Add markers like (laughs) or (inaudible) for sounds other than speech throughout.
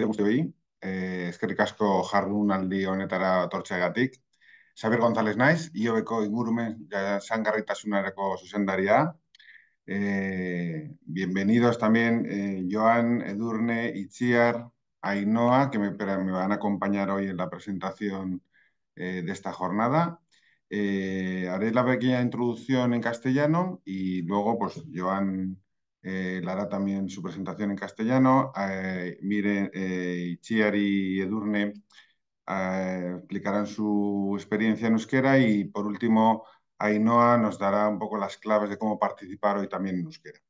arratsalde guztioi, eh, eskerrik asko jardun aldi honetara tortxegatik. Xabier González naiz, IOBeko ingurumen sangarritasunareko zuzendaria. Eh, bienvenidos también eh, Joan, Edurne, Itziar, Ainhoa, que me, van a acompañar hoy en la presentación eh, de esta jornada. Eh, haré la pequeña introducción en castellano y luego pues Joan eh, la hará también su presentación en castellano. Miren, eh, Chiar eh, y Edurne eh, explicarán su experiencia en euskera y por último Ainhoa nos dará un poco las claves de cómo participar hoy también en euskera.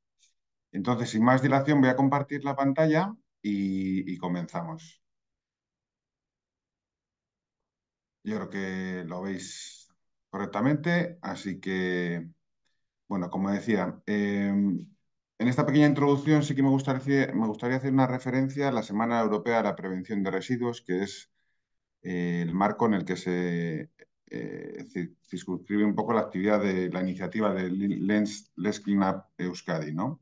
Entonces, sin más dilación, voy a compartir la pantalla y comenzamos. Yo creo que lo veis correctamente, así que, bueno, como decía, em, en esta pequeña introducción sí que me gustaría, hacer una referencia a la Semana Europea de la Prevención de Residuos, que es eh, el marco en el que se eh, circunscribe un poco la actividad de la iniciativa de Lens, Cleanup Euskadi. ¿no?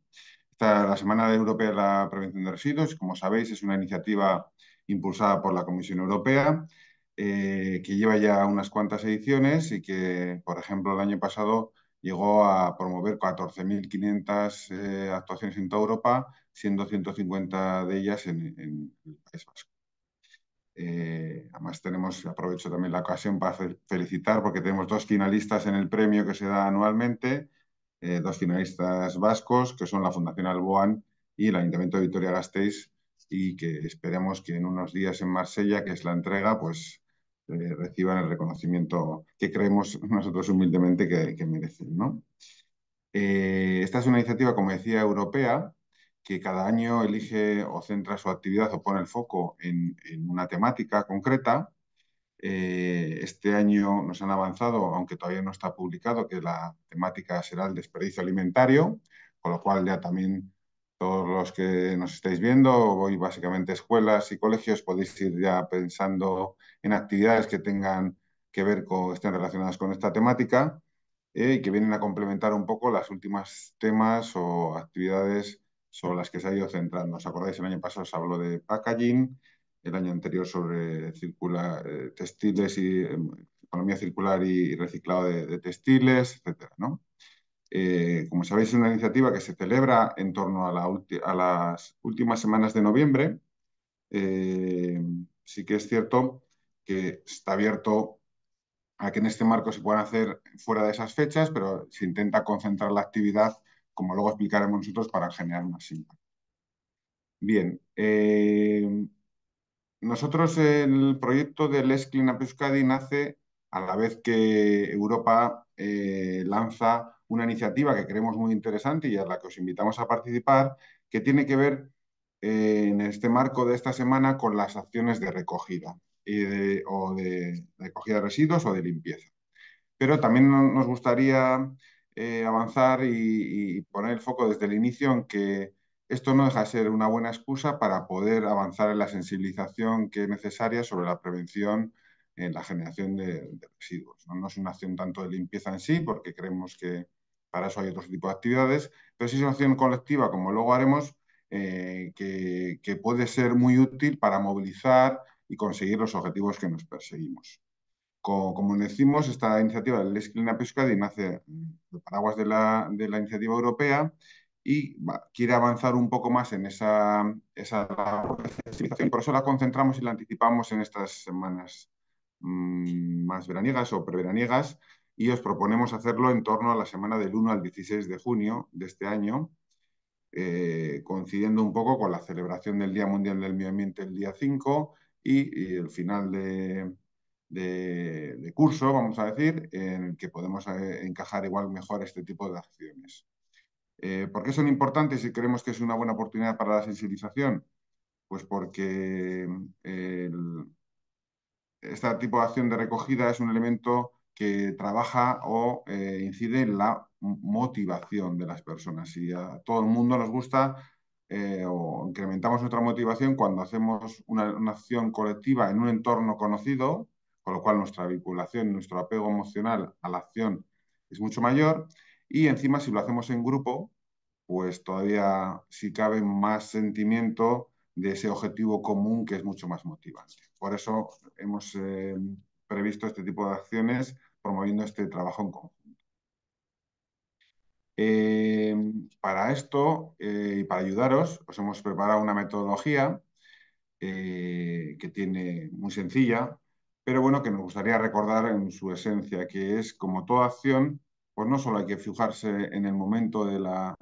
la Semana Europea de la Prevención de Residuos, como sabéis, es una iniciativa impulsada por la Comisión Europea, eh, que lleva ya unas cuantas ediciones y que, por ejemplo, el año pasado llegó a promover 14.500 eh, actuaciones en toda Europa, siendo 150 de ellas en, el País Vasco. Eh, además tenemos, aprovecho también la ocasión para felicitar porque tenemos dos finalistas en el premio que se da anualmente, eh, dos finalistas vascos que son la Fundación Alboan y el Ayuntamiento de Vitoria-Gasteiz y que esperemos que en unos días en Marsella, que es la entrega, pues eh, reciban el reconocimiento que creemos nosotros humildemente que, merecen. Eh, esta es una iniciativa, como decía, europea, que cada año elige o centra su actividad o pone el foco en, una temática concreta. Eh, este año nos han avanzado, aunque todavía no está publicado, que la temática será el desperdicio alimentario, con lo cual ya también todos los que nos estáis viendo, hoy básicamente escuelas y colegios, podéis ir ya pensando en actividades que tengan que ver con, estén relacionadas con esta temática eh, y que vienen a complementar un poco las últimas temas o actividades sobre las que se ha ido centrando. ¿Os acordáis? El año pasado se habló de packaging, el año anterior sobre circular, eh, textiles y em, economía circular y reciclado de, de textiles, etcétera, ¿no? Eh, como sabéis, es una iniciativa que se celebra en torno a, las últimas semanas de noviembre. Eh, sí que es cierto que está abierto a que en este marco se puedan hacer fuera de esas fechas, pero se intenta concentrar la actividad, como luego explicaremos nosotros, para generar más impacto. Bien, eh, nosotros el proyecto del Les Clean nace a la vez que Europa lanza una iniciativa que creemos muy interesante y a la que os invitamos a participar, que tiene que ver eh, en este marco de esta semana con las acciones de recogida o de recogida de residuos o de limpieza. Pero también nos gustaría eh, avanzar y, poner el foco desde el inicio en que esto no deja de ser una buena excusa para poder avanzar en la sensibilización que es necesaria sobre la prevención en la generación de, residuos. no es una acción tanto de limpieza en sí, porque creemos que, para eso hay otro tipo de actividades, pero sí es una acción colectiva, como luego haremos, eh, que, puede ser muy útil para movilizar y conseguir los objetivos que nos perseguimos. Como, decimos, esta iniciativa del Esquilina de nace de paraguas de la, iniciativa europea y quiere avanzar un poco más en esa, esa Por eso la concentramos y la anticipamos en estas semanas mm, más veraniegas o preveraniegas y os proponemos hacerlo en torno a la semana del 1 al 16 de junio de este año, eh, coincidiendo un poco con la celebración del Día Mundial del Medio Ambiente el día 5 y, el final de, curso, vamos a decir, en el que podemos eh, encajar igual mejor este tipo de acciones. Eh, ¿Por qué son importantes y creemos que es una buena oportunidad para la sensibilización? Pues porque este tipo de acción de recogida es un elemento que trabaja o eh, incide en la motivación de las personas. Y a todo el mundo nos gusta eh, o incrementamos nuestra motivación cuando hacemos una, acción colectiva en un entorno conocido, con lo cual nuestra vinculación, nuestro apego emocional a la acción es mucho mayor. Y encima, si lo hacemos en grupo, pues todavía si cabe más sentimiento de ese objetivo común que es mucho más motivante. Por eso hemos eh, previsto este tipo de acciones promoviendo este trabajo en conjunto. Eh, para esto eh, y para ayudaros, os hemos preparado una metodología eh, que tiene muy sencilla, pero bueno, que nos gustaría recordar en su esencia, que es como toda acción, pues no solo hay que fijarse en el momento de la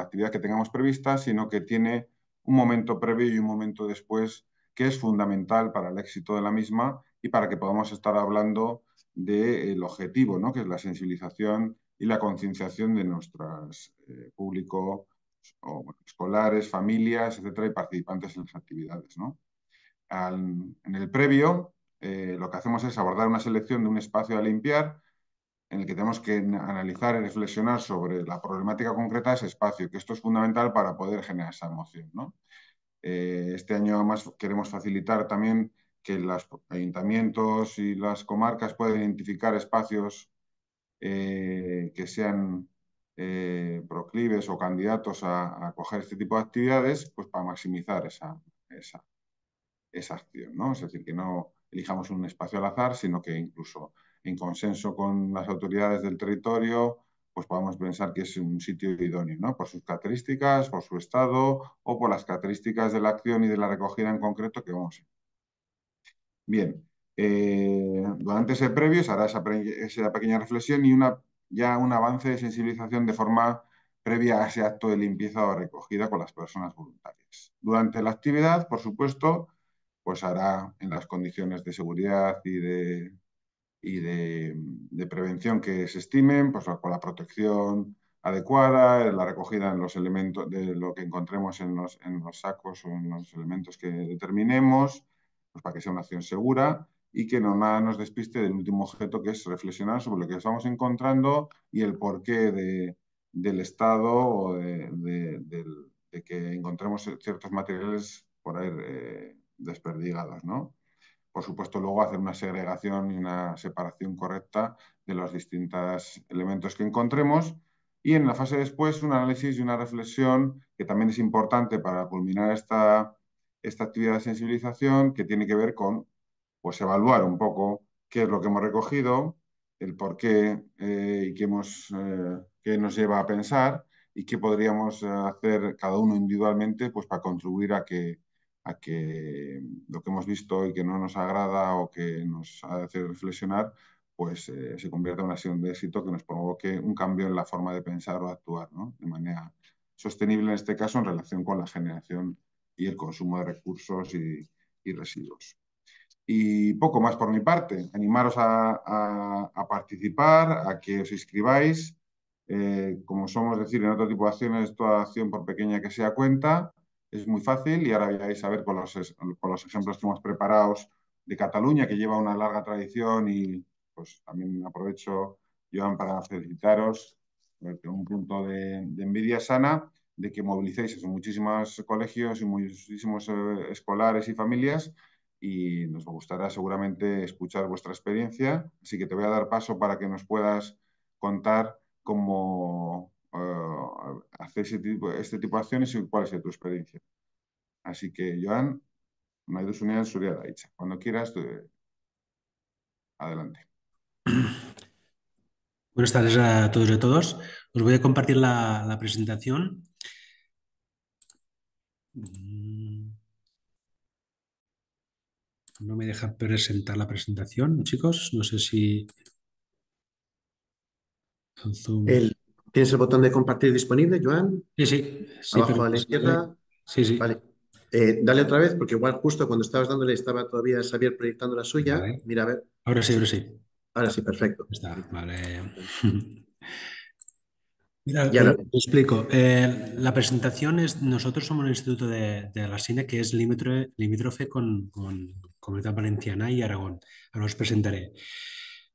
actividad que tengamos prevista, sino que tiene un momento previo y un momento después que es fundamental para el éxito de la misma y para que podamos estar hablando del eh, objetivo, que es la sensibilización y la concienciación de nuestros eh, público escolares, familias, etcétera, y participantes en las actividades. en el previo, eh, lo que hacemos es abordar una selección de un espacio a limpiar en el que tenemos que analizar y reflexionar sobre la problemática concreta de ese espacio, que esto es fundamental para poder generar esa emoción. este año además queremos facilitar también que los ayuntamientos y las comarcas pueden identificar espacios eh, que sean eh, proclives o candidatos a, acoger este tipo de actividades, pues para maximizar esa, esa, acción, ¿no? Es decir, que no elijamos un espacio al azar, sino que incluso en consenso con las autoridades del territorio, pues podemos pensar que es un sitio idóneo, ¿no? Por sus características, por su estado o por las características de la acción y de la recogida en concreto que vamos a Bien, eh, durante ese previo se hará esa, pequeña reflexión y una, ya un avance de sensibilización de forma previa a ese acto de limpieza o recogida con las personas voluntarias. Durante la actividad, por supuesto, pues hará en las condiciones de seguridad y de, y de prevención que se estimen, pues con la protección adecuada, la recogida en los elementos de lo que encontremos en los, en los sacos o en los elementos que determinemos, para que sea una acción segura y que no nada nos despiste del último objeto que es reflexionar sobre lo que estamos encontrando y el porqué del estado o de, que encontremos ciertos materiales por ahí eh, desperdigados, ¿no? Por supuesto, luego hacer una segregación y una separación correcta de los distintos elementos que encontremos y en la fase después un análisis y una reflexión que también es importante para culminar esta, esta actividad de sensibilización que tiene que ver con pues, evaluar un poco qué es lo que hemos recogido, el por qué eh, y qué, hemos, eh, nos lleva a pensar y qué podríamos eh, hacer cada uno individualmente pues, para contribuir a que, que lo que hemos visto y que no nos agrada o que nos hace reflexionar pues se convierta en una acción de éxito que nos provoque un cambio en la forma de pensar o actuar de manera sostenible en este caso en relación con la generación y el consumo de recursos y, residuos. Y poco más por mi parte, animaros a, participar, a que os inscribáis. Eh, como somos decir en otro tipo de acciones, toda acción por pequeña que sea cuenta, es muy fácil y ahora vais a ver con los, los ejemplos que hemos preparado de Cataluña, que lleva una larga tradición y pues también aprovecho, Joan, para felicitaros, un punto de, de envidia sana de que movilicéis a muchísimos colegios y muchísimos eh, escolares y familias y nos gustará seguramente escuchar vuestra experiencia. Así que te voy a dar paso para que nos puedas contar cómo eh, hacéis hacer tipo, este tipo de acciones y cuál es tu experiencia. Así que, Joan, dos unidades zurea la hecha Cuando quieras, adelante. Buenas tardes a todos y a todos. Os voy a compartir la, presentación. Mm. No me deja presentar la presentación, chicos. No sé si... El, ¿Tienes el botón de compartir disponible, Joan? Sí, sí. sí Abajo pues, eh, izquierda. Sí, sí. Vale. Eh, dale otra vez, porque igual justo cuando estabas dándole estaba todavía Xavier proyectando la suya. Mira, a ver. Ahora sí, ahora sí. Ahora sí, perfecto. Está, vale. (laughs) Mira, ya eh, te explico. Eh, la presentación es, nosotros somos el Instituto de, la Cine, que es limítrofe con, Comunidad Valenciana y Aragón. Ahora os presentaré.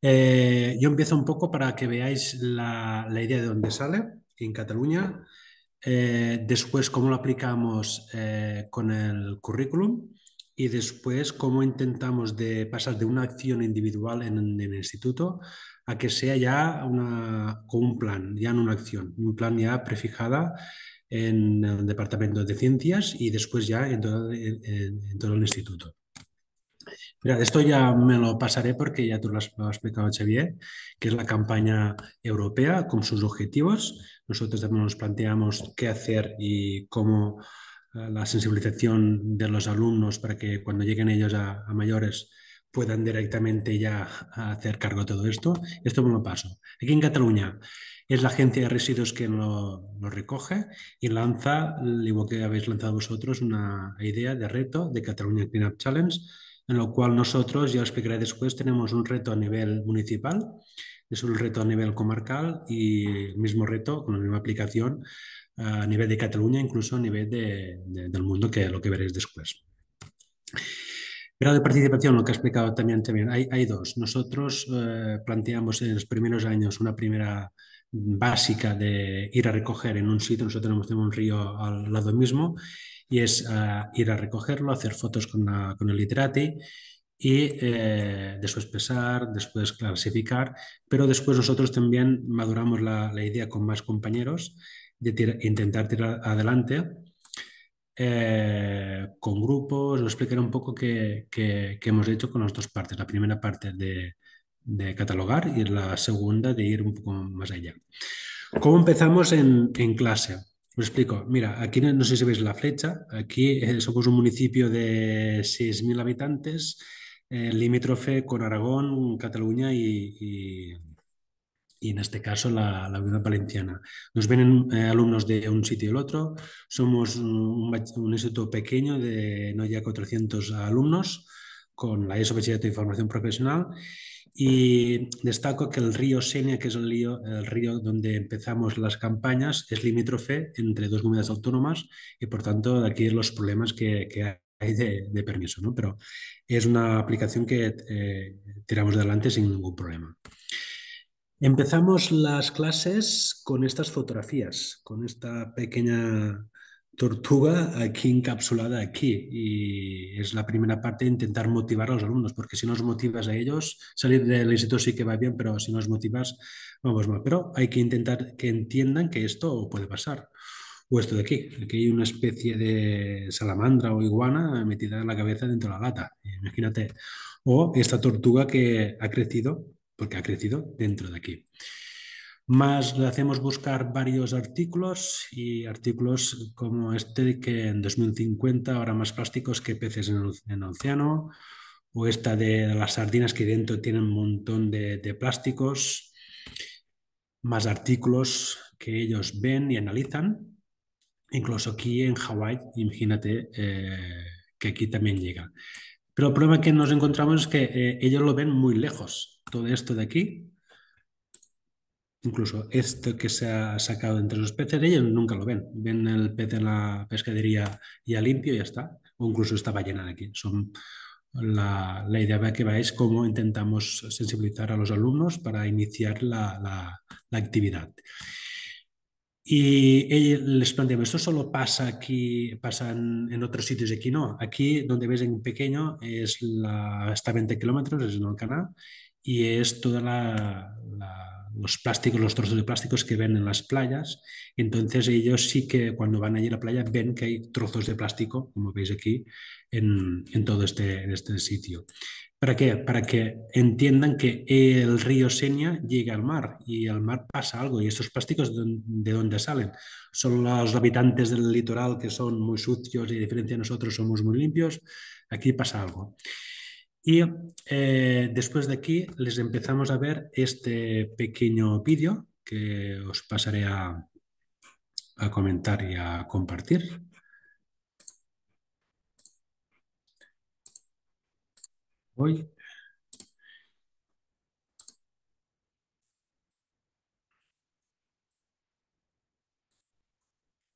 Eh, yo empiezo un poco para que veáis la, idea de dónde sale en Cataluña, después cómo lo aplicamos con el currículum y después cómo intentamos de pasar de una acción individual en, el instituto a que sea ya una, con un plan, ya en una acción, un plan ya prefijada en el departamento de ciencias y después ya en todo, el instituto. Mira, esto ya me lo pasaré porque ya tú lo has, explicado, Xavier, que es la campaña europea con sus objetivos. Nosotros también nos planteamos qué hacer y cómo la sensibilización de los alumnos para que cuando lleguen ellos a, mayores puedan directamente ya hacer cargo de todo esto. Esto es un paso. Aquí en Cataluña es la agencia de residuos quien lo, recoge y lanza, igual que habéis lanzado vosotros, una idea de reto de Cataluña Cleanup Challenge, en lo cual nosotros, ya os explicaré después, tenemos un reto a nivel municipal, es un reto a nivel comarcal y el mismo reto con la misma aplicación a nivel de Cataluña, incluso a nivel del mundo, que lo que veréis después. Grado de participación, lo que ha explicado también, también hay, dos. Nosotros eh, planteamos en los primeros años una primera básica de ir a recoger en un sitio, nosotros tenemos, un río al lado mismo, y es eh, ir a recogerlo, hacer fotos con, el literati y eh, después pesar, después clasificar, pero después nosotros también maduramos la, la idea con más compañeros de intentar tirar adelante eh, con grupos. Lo explicaré un poco qué, hemos hecho con las dos partes. La primera parte de, catalogar y la segunda de ir un poco más allá. ¿Cómo empezamos en, en clase? Os explico. Mira, aquí no, sé si veis la flecha. Aquí eh, somos un municipio de 6.000 habitantes, eh, limítrofe con Aragón, Cataluña y, y en este caso la, la Unidad Valenciana. Nos vienen eh, alumnos de un sitio y el otro, somos un, instituto pequeño de no ya 400 alumnos con la ESO Bachillerato de Formación Profesional y destaco que el río Senia, que es el río, el río donde empezamos las campañas, es limítrofe entre dos comunidades autónomas y por tanto aquí los problemas que, que hay de, permiso, ¿no? Pero es una aplicación que eh, tiramos adelante sin ningún problema. Empezamos las clases con estas fotografías, con esta pequeña tortuga aquí encapsulada aquí. Y es la primera parte de intentar motivar a los alumnos, porque si no los motivas a ellos, salir del instituto sí que va bien, pero si no los motivas, vamos mal. Pero hay que intentar que entiendan que esto puede pasar. O esto de aquí, aquí hay una especie de salamandra o iguana metida en la cabeza dentro de la lata. Imagínate. O esta tortuga que ha crecido porque ha crecido dentro de aquí. Más le hacemos buscar varios artículos y artículos como este que en 2050 habrá más plásticos que peces en el, océano, o esta de las sardinas que dentro tienen un montón de, plásticos, más artículos que ellos ven y analizan. Incluso aquí en Hawái, imagínate eh, que aquí también llega. Pero el problema que nos encontramos es que eh, ellos lo ven muy lejos, todo esto de aquí. Incluso esto que se ha sacado entre los peces, ellos nunca lo ven. Ven el pez en la pescadería ya limpio y ya está. O incluso esta ballena de aquí. Son la, idea va que es cómo intentamos sensibilizar a los alumnos para iniciar la, la actividad. Y les planteamos, esto solo pasa aquí, pasa en, otros sitios, aquí no. Aquí donde veis en pequeño es está 20 kilómetros, es en canal, y es todos los plásticos, los trozos de plásticos que ven en las playas. Entonces ellos sí que cuando van allí a la playa ven que hay trozos de plástico, como veis aquí, en, todo este, este sitio. ¿Para qué? Para que entiendan que el río Senia llega al mar y al mar pasa algo y estos plásticos de dónde salen. Son los habitantes del litoral que son muy sucios y a diferencia de nosotros somos muy limpios. Aquí pasa algo. Y eh, después de aquí les empezamos a ver este pequeño vídeo que os pasaré a comentar y a compartir. ¿Lo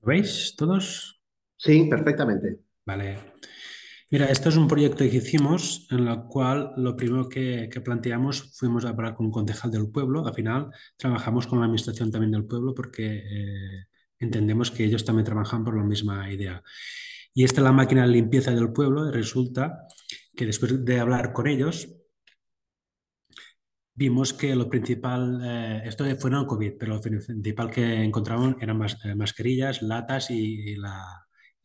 veis todos? Sí, perfectamente. Vale. Mira, esto es un proyecto que hicimos en el cual lo primero que, planteamos fuimos a hablar con un concejal del pueblo. Al final trabajamos con la administración también del pueblo porque eh, entendemos que ellos también trabajan por la misma idea. Y esta es la máquina de limpieza del pueblo y resulta que después de hablar con ellos, vimos que lo principal, eh, esto fue no COVID, pero lo principal que encontraron eran mas, eh, mascarillas, latas y,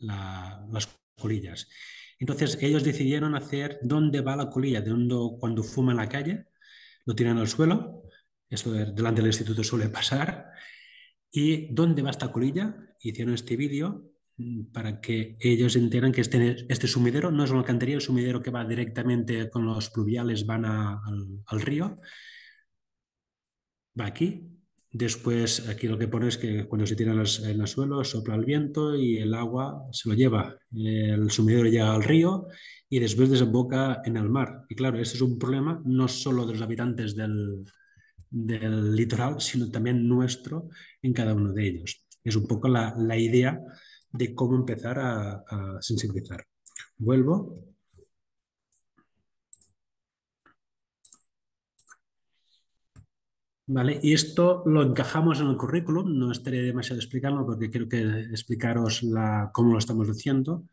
la, las colillas. Entonces ellos decidieron hacer dónde va la colilla, de dónde, cuando fuma en la calle, lo tiran al suelo, esto delante del instituto suele (laughs) pasar, y dónde va esta colilla, hicieron este vídeo para que ellos entiendan que este, este sumidero no es una cantería es un sumidero que va directamente con los pluviales, van al, río, va aquí. Después, aquí lo que pone es que cuando se tiran en, el suelo, sopla el viento y el agua se lo lleva. El sumidero llega al río y después desemboca en el mar. Y claro, este es un problema no solo de los habitantes del, del litoral, sino también nuestro en cada uno de ellos. Es un poco la, la idea de cómo empezar a, sensibilizar. Vuelvo. Vale, y esto lo encajamos en el currículum, no estaré demasiado explicándolo porque quiero que explicaros la, cómo lo estamos haciendo.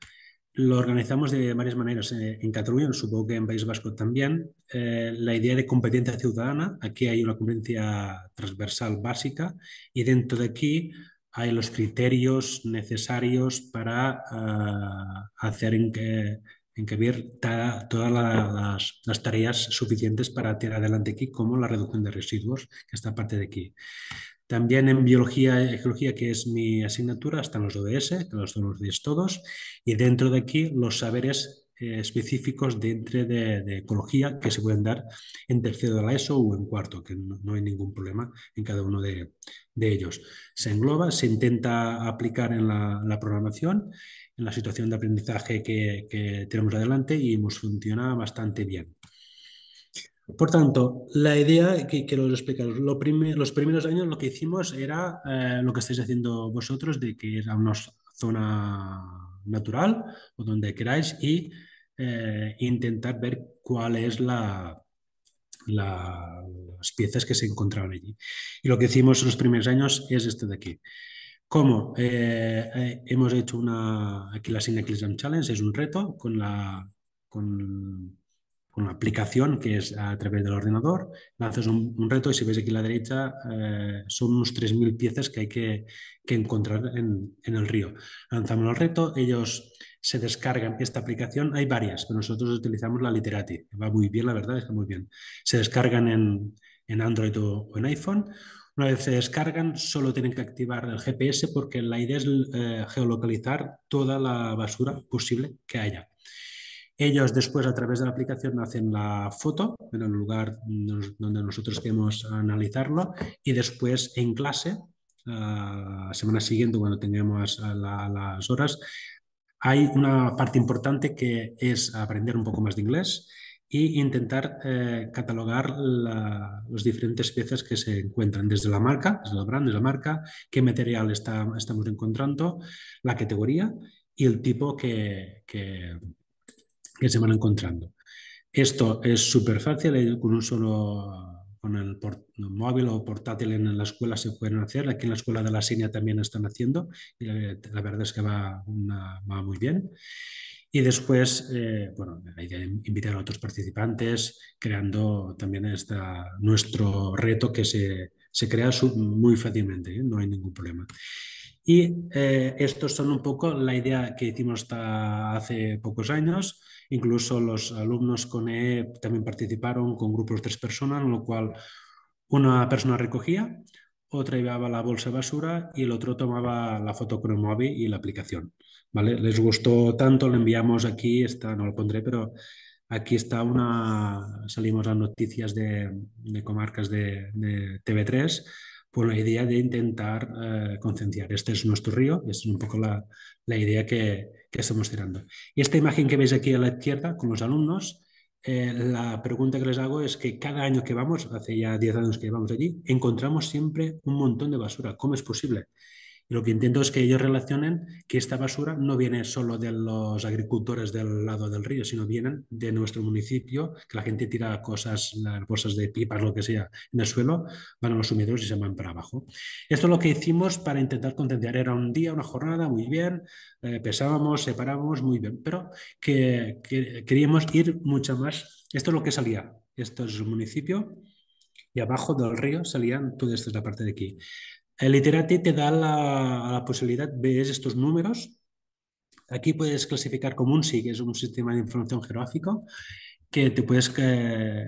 Lo organizamos de varias maneras eh, en Cataluña, supongo que en País Vasco también. Eh, la idea de competencia ciudadana, aquí hay una competencia transversal básica y dentro de aquí hay los criterios necesarios para ah, hacer en que encabir todas las, tareas suficientes para tirar adelante aquí, como la reducción de residuos, que está parte de aquí. También en biología y ecología, que es mi asignatura, están los ODS, que los 10 todos, y dentro de aquí los saberes eh, específicos de de, ecología que se pueden dar en tercero de la ESO o en cuarto, que no, hay ningún problema en cada uno de, de, ellos. Se engloba, se intenta aplicar en la, programación, en la situación de aprendizaje que, que tenemos adelante y nos funciona bastante bien. Por tanto, la idea que quiero explicaros, lo los primeros años lo que hicimos era eh, lo que estáis haciendo vosotros, de que era una zona natural o donde queráis y eh, intentar ver cuál es la, las piezas que se encontraban allí. Y lo que hicimos en los primeros años es este de aquí. ¿Cómo? Eh, eh, hemos hecho una, aquí la Signa Challenge, es un reto con la, con una aplicación que es a través del ordenador, lanzas un, reto y si ves aquí a la derecha eh, son unos 3.000 piezas que hay que, encontrar en, el río. Lanzamos el reto, ellos se descargan esta aplicación, hay varias, pero nosotros utilizamos la Literati, va muy bien, la verdad, está muy bien. Se descargan en, Android o, en iPhone. Una vez se descargan, solo tienen que activar el GPS porque la idea es eh, geolocalizar toda la basura posible que haya. Ellos después a través de la aplicación hacen la foto en el lugar donde nosotros queremos analizarlo y después en clase, la semana siguiente cuando tengamos las horas, hay una parte importante que es aprender un poco más de inglés e intentar eh, catalogar las diferentes piezas que se encuentran, desde la marca, desde la brand, la marca, qué material está, estamos encontrando, la categoría y el tipo que, que se van encontrando. Esto es súper fácil, eh, con un solo con el móvil o portátil en, la escuela se pueden hacer. Aquí en la escuela de la Seña también están haciendo y la, verdad es que va, muy bien. Y después, eh, bueno, la idea invitar a otros participantes, creando también esta, nuestro reto que se, crea muy fácilmente, ¿eh? no hay ningún problema. Y eh, estos son un poco la idea que hicimos hace pocos años. Incluso los alumnos con EE también participaron con grupos de tres personas, en lo cual una persona recogía, otra llevaba la bolsa de basura y el otro tomaba la foto con el móvil y la aplicación. ¿vale? Les gustó tanto, lo enviamos aquí, está, no lo pondré, pero aquí está una, salimos a noticias de, comarcas de, de TV3 con la idea de intentar eh, concienciar. Este es nuestro río, es un poco la, idea que, estamos tirando. Y esta imagen que veis aquí a la izquierda con los alumnos, eh, la pregunta que les hago es que cada año que vamos, hace ya 10 años que vamos allí, encontramos siempre un montón de basura. ¿Cómo es posible? lo que intento es que ellos relacionen que esta basura no viene solo de los agricultores del lado del río, sino vienen de nuestro municipio, que la gente tira cosas, bolsas de pipas, lo que sea, en el suelo, van a los sumideros y se van para abajo. Esto es lo que hicimos para intentar concienciar. Era un día, una jornada, muy bien, eh, pesábamos, separábamos, muy bien, pero que, queríamos ir mucho más. Esto es lo que salía. Esto es el municipio y abajo del río salían todas estas parte de aquí. El literati te da la, posibilidad, ves estos números. Aquí puedes clasificar como un SIG, es un sistema de información geográfico que te puedes eh,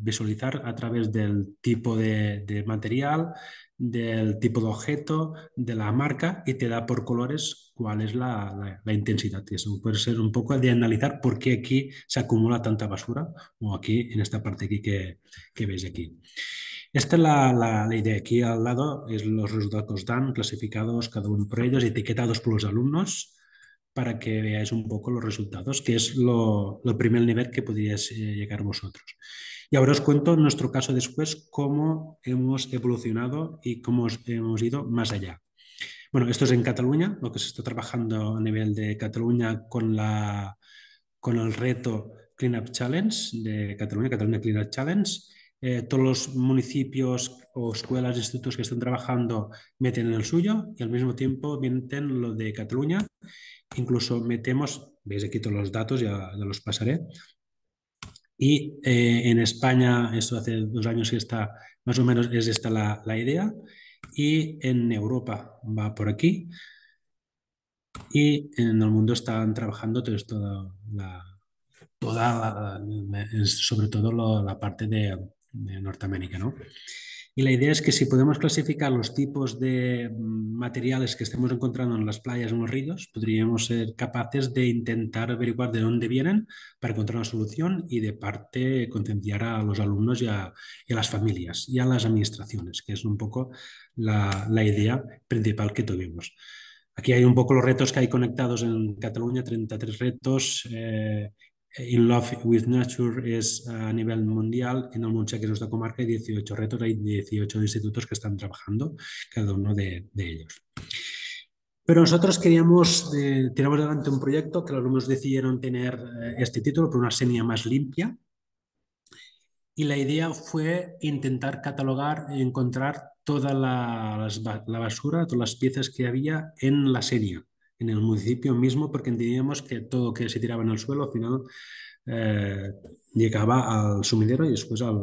visualizar a través del tipo de, material, del tipo de objeto, de la marca y te da por colores cuál es la, intensidad. Y eso puede ser un poco de analizar por qué aquí se acumula tanta basura o aquí en esta parte aquí que, que veis aquí. Esta es la, la, idea. Aquí al lado es los resultados dan, clasificados cada uno por ellos, etiquetados por los alumnos, para que veáis un poco los resultados, que es lo, primer nivel que podíais eh, llegar vosotros. Y ahora os cuento en nuestro caso después cómo hemos evolucionado y cómo hemos ido más allá. Bueno, esto es en Cataluña, lo que se está trabajando a nivel de Cataluña con, la, con el reto Clean Up Challenge de Cataluña, Cataluña Clean Up Challenge. Eh, todos los municipios o escuelas, institutos que están trabajando meten el suyo y al mismo tiempo meten lo de Cataluña. Incluso metemos, veis aquí todos los datos, ya, los pasaré. Y eh, en España, esto hace dos años que está, más o menos es esta la, la idea. Y en Europa va por aquí. Y en el mundo están trabajando entonces, toda la, toda sobre todo la parte de, de Norteamérica. ¿no? Y la idea es que si podemos clasificar los tipos de mm, materiales que estemos encontrando en las playas o en los ríos, podríamos ser capaces de intentar averiguar de dónde vienen para encontrar una solución y de parte concienciar a los alumnos y a, y las familias y a las administraciones, que es un poco la, la idea principal que tuvimos. Aquí hay un poco los retos que hay conectados en Cataluña, 33 retos, eh, In Love with Nature es a nivel mundial. En que es nuestra Comarca hay 18 retos, hay 18 institutos que están trabajando, cada uno de, ellos. Pero nosotros queríamos, eh, tiramos adelante un proyecto que los alumnos decidieron tener eh, este título por una semilla más limpia. Y la idea fue intentar catalogar y encontrar toda la, la basura, todas las piezas que había en la serie en el municipio mismo porque entendíamos que todo lo que se tiraba en el suelo al final eh, llegaba al sumidero y después al,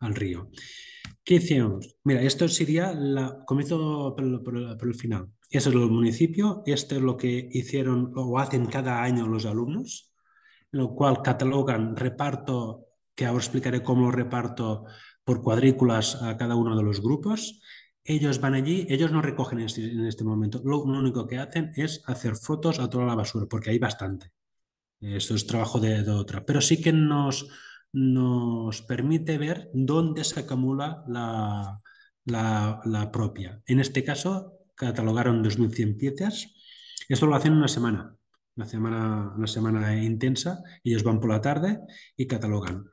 al, río. ¿Qué hicimos? Mira, esto sería la. Comienzo por, el final. Eso es el municipio, esto es lo que hicieron o hacen cada año los alumnos, lo cual catalogan reparto, que ahora explicaré cómo lo reparto por cuadrículas a cada uno de los grupos. Ellos van allí, ellos no recogen este, en este, momento. Lo, único que hacen es hacer fotos a toda la basura, porque hay bastante. Esto es trabajo de, otra. Pero sí que nos, nos permite ver dónde se acumula la, propia. En este caso, catalogaron 2.100 piezas. Esto lo hacen una semana, una semana, una semana intensa. Ellos van por la tarde y catalogan.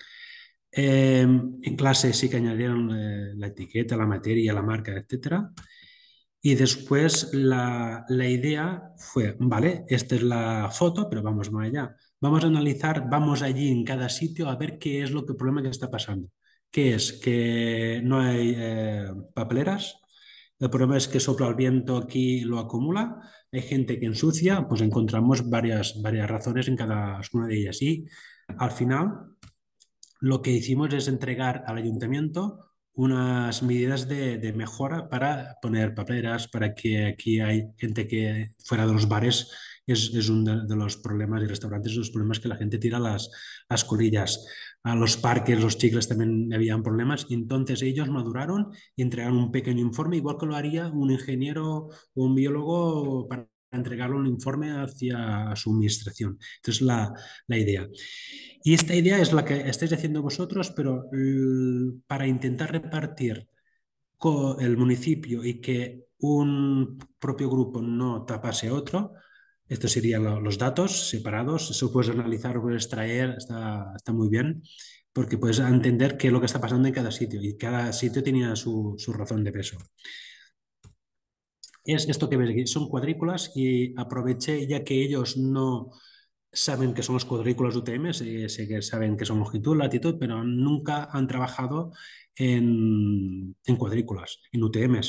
Em, en clase sí que añadieron eh, la etiqueta, la materia, la marca, etc. Y después la, la, idea fue, vale, esta es la foto, pero vamos más allá. Vamos a analizar, vamos allí en cada sitio a ver qué es lo que el problema que está pasando. ¿Qué es? Que no hay eh, papeleras. El problema es que sopla el viento aquí lo acumula. Hay gente que ensucia, pues encontramos varias, varias razones en cada una de ellas. Y al final lo que hicimos es entregar al ayuntamiento unas medidas de, mejora para poner papeleras, para que aquí hay gente que fuera de los bares es, es uno de, los problemas y restaurantes, los problemas que la gente tira las, las colillas. A los parques, los chicles también habían problemas. entonces ellos maduraron y entregaron un pequeño informe, igual que lo haría un ingeniero o un biólogo para entregarle un informe hacia su administración. Esta es la, la, idea. Y esta idea es la que estáis haciendo vosotros, pero mm, para intentar repartir con el municipio y que un propio grupo no tapase otro, estos serían los datos separados, eso puedes analizar, puedes extraer, está, está muy bien, porque puedes entender qué es lo que está pasando en cada sitio y cada sitio tenía su, su razón de peso es esto que ves aquí, son cuadrículas y aproveché ya que ellos no saben que son las cuadrículas UTM, sé, que saben que son longitud, latitud, pero nunca han trabajado en, en cuadrículas, en UTM.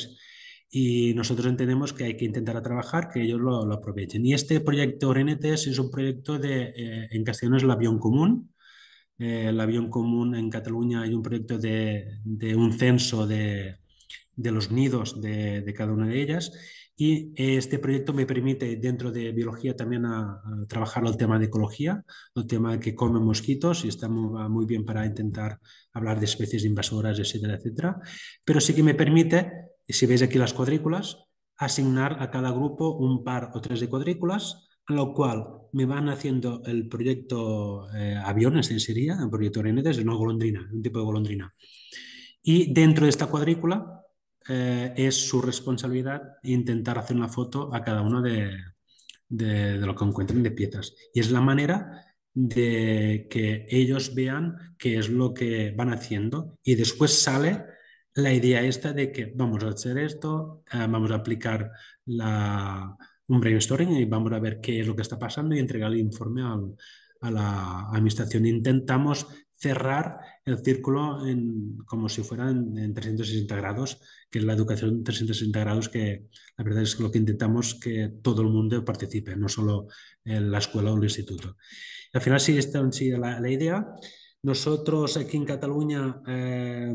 Y nosotros entendemos que hay que intentar trabajar, que ellos lo, aprovechen. Y este proyecto RNTS es un proyecto de, eh, en castellano es el avión común, el eh, avión común en Cataluña hay un proyecto de, de un censo de, de los nidos de, cada una de ellas. Y eh, este proyecto me permite dentro de biología también a, trabajar el tema de ecología, el tema de que comen mosquitos y está muy, bien para intentar hablar de especies invasoras, etcétera, etcétera. Pero sí que me permite, si veis aquí las cuadrículas, asignar a cada grupo un par o tres de cuadrículas, a lo cual me van haciendo el proyecto eh, aviones en eh, este sería, el proyecto de no golondrina, un tipo de golondrina. Y dentro de esta cuadrícula eh, es su responsabilidad intentar hacer una foto a cada uno de, de, lo que encuentren de piezas. Y es la manera de que ellos vean qué es lo que van haciendo y después sale la idea esta de que vamos a hacer esto, eh, vamos a aplicar un brainstorming y vamos a ver qué es lo que está pasando y entregar el informe a la administración. Intentamos cerrar el círculo como si fuera en 360 grados, que es la educación 360 grados, que la verdad es que lo que intentamos que todo el mundo participe, no solo en la escuela o el instituto. al final sí, esta en la, idea. Nosotros aquí en Cataluña eh,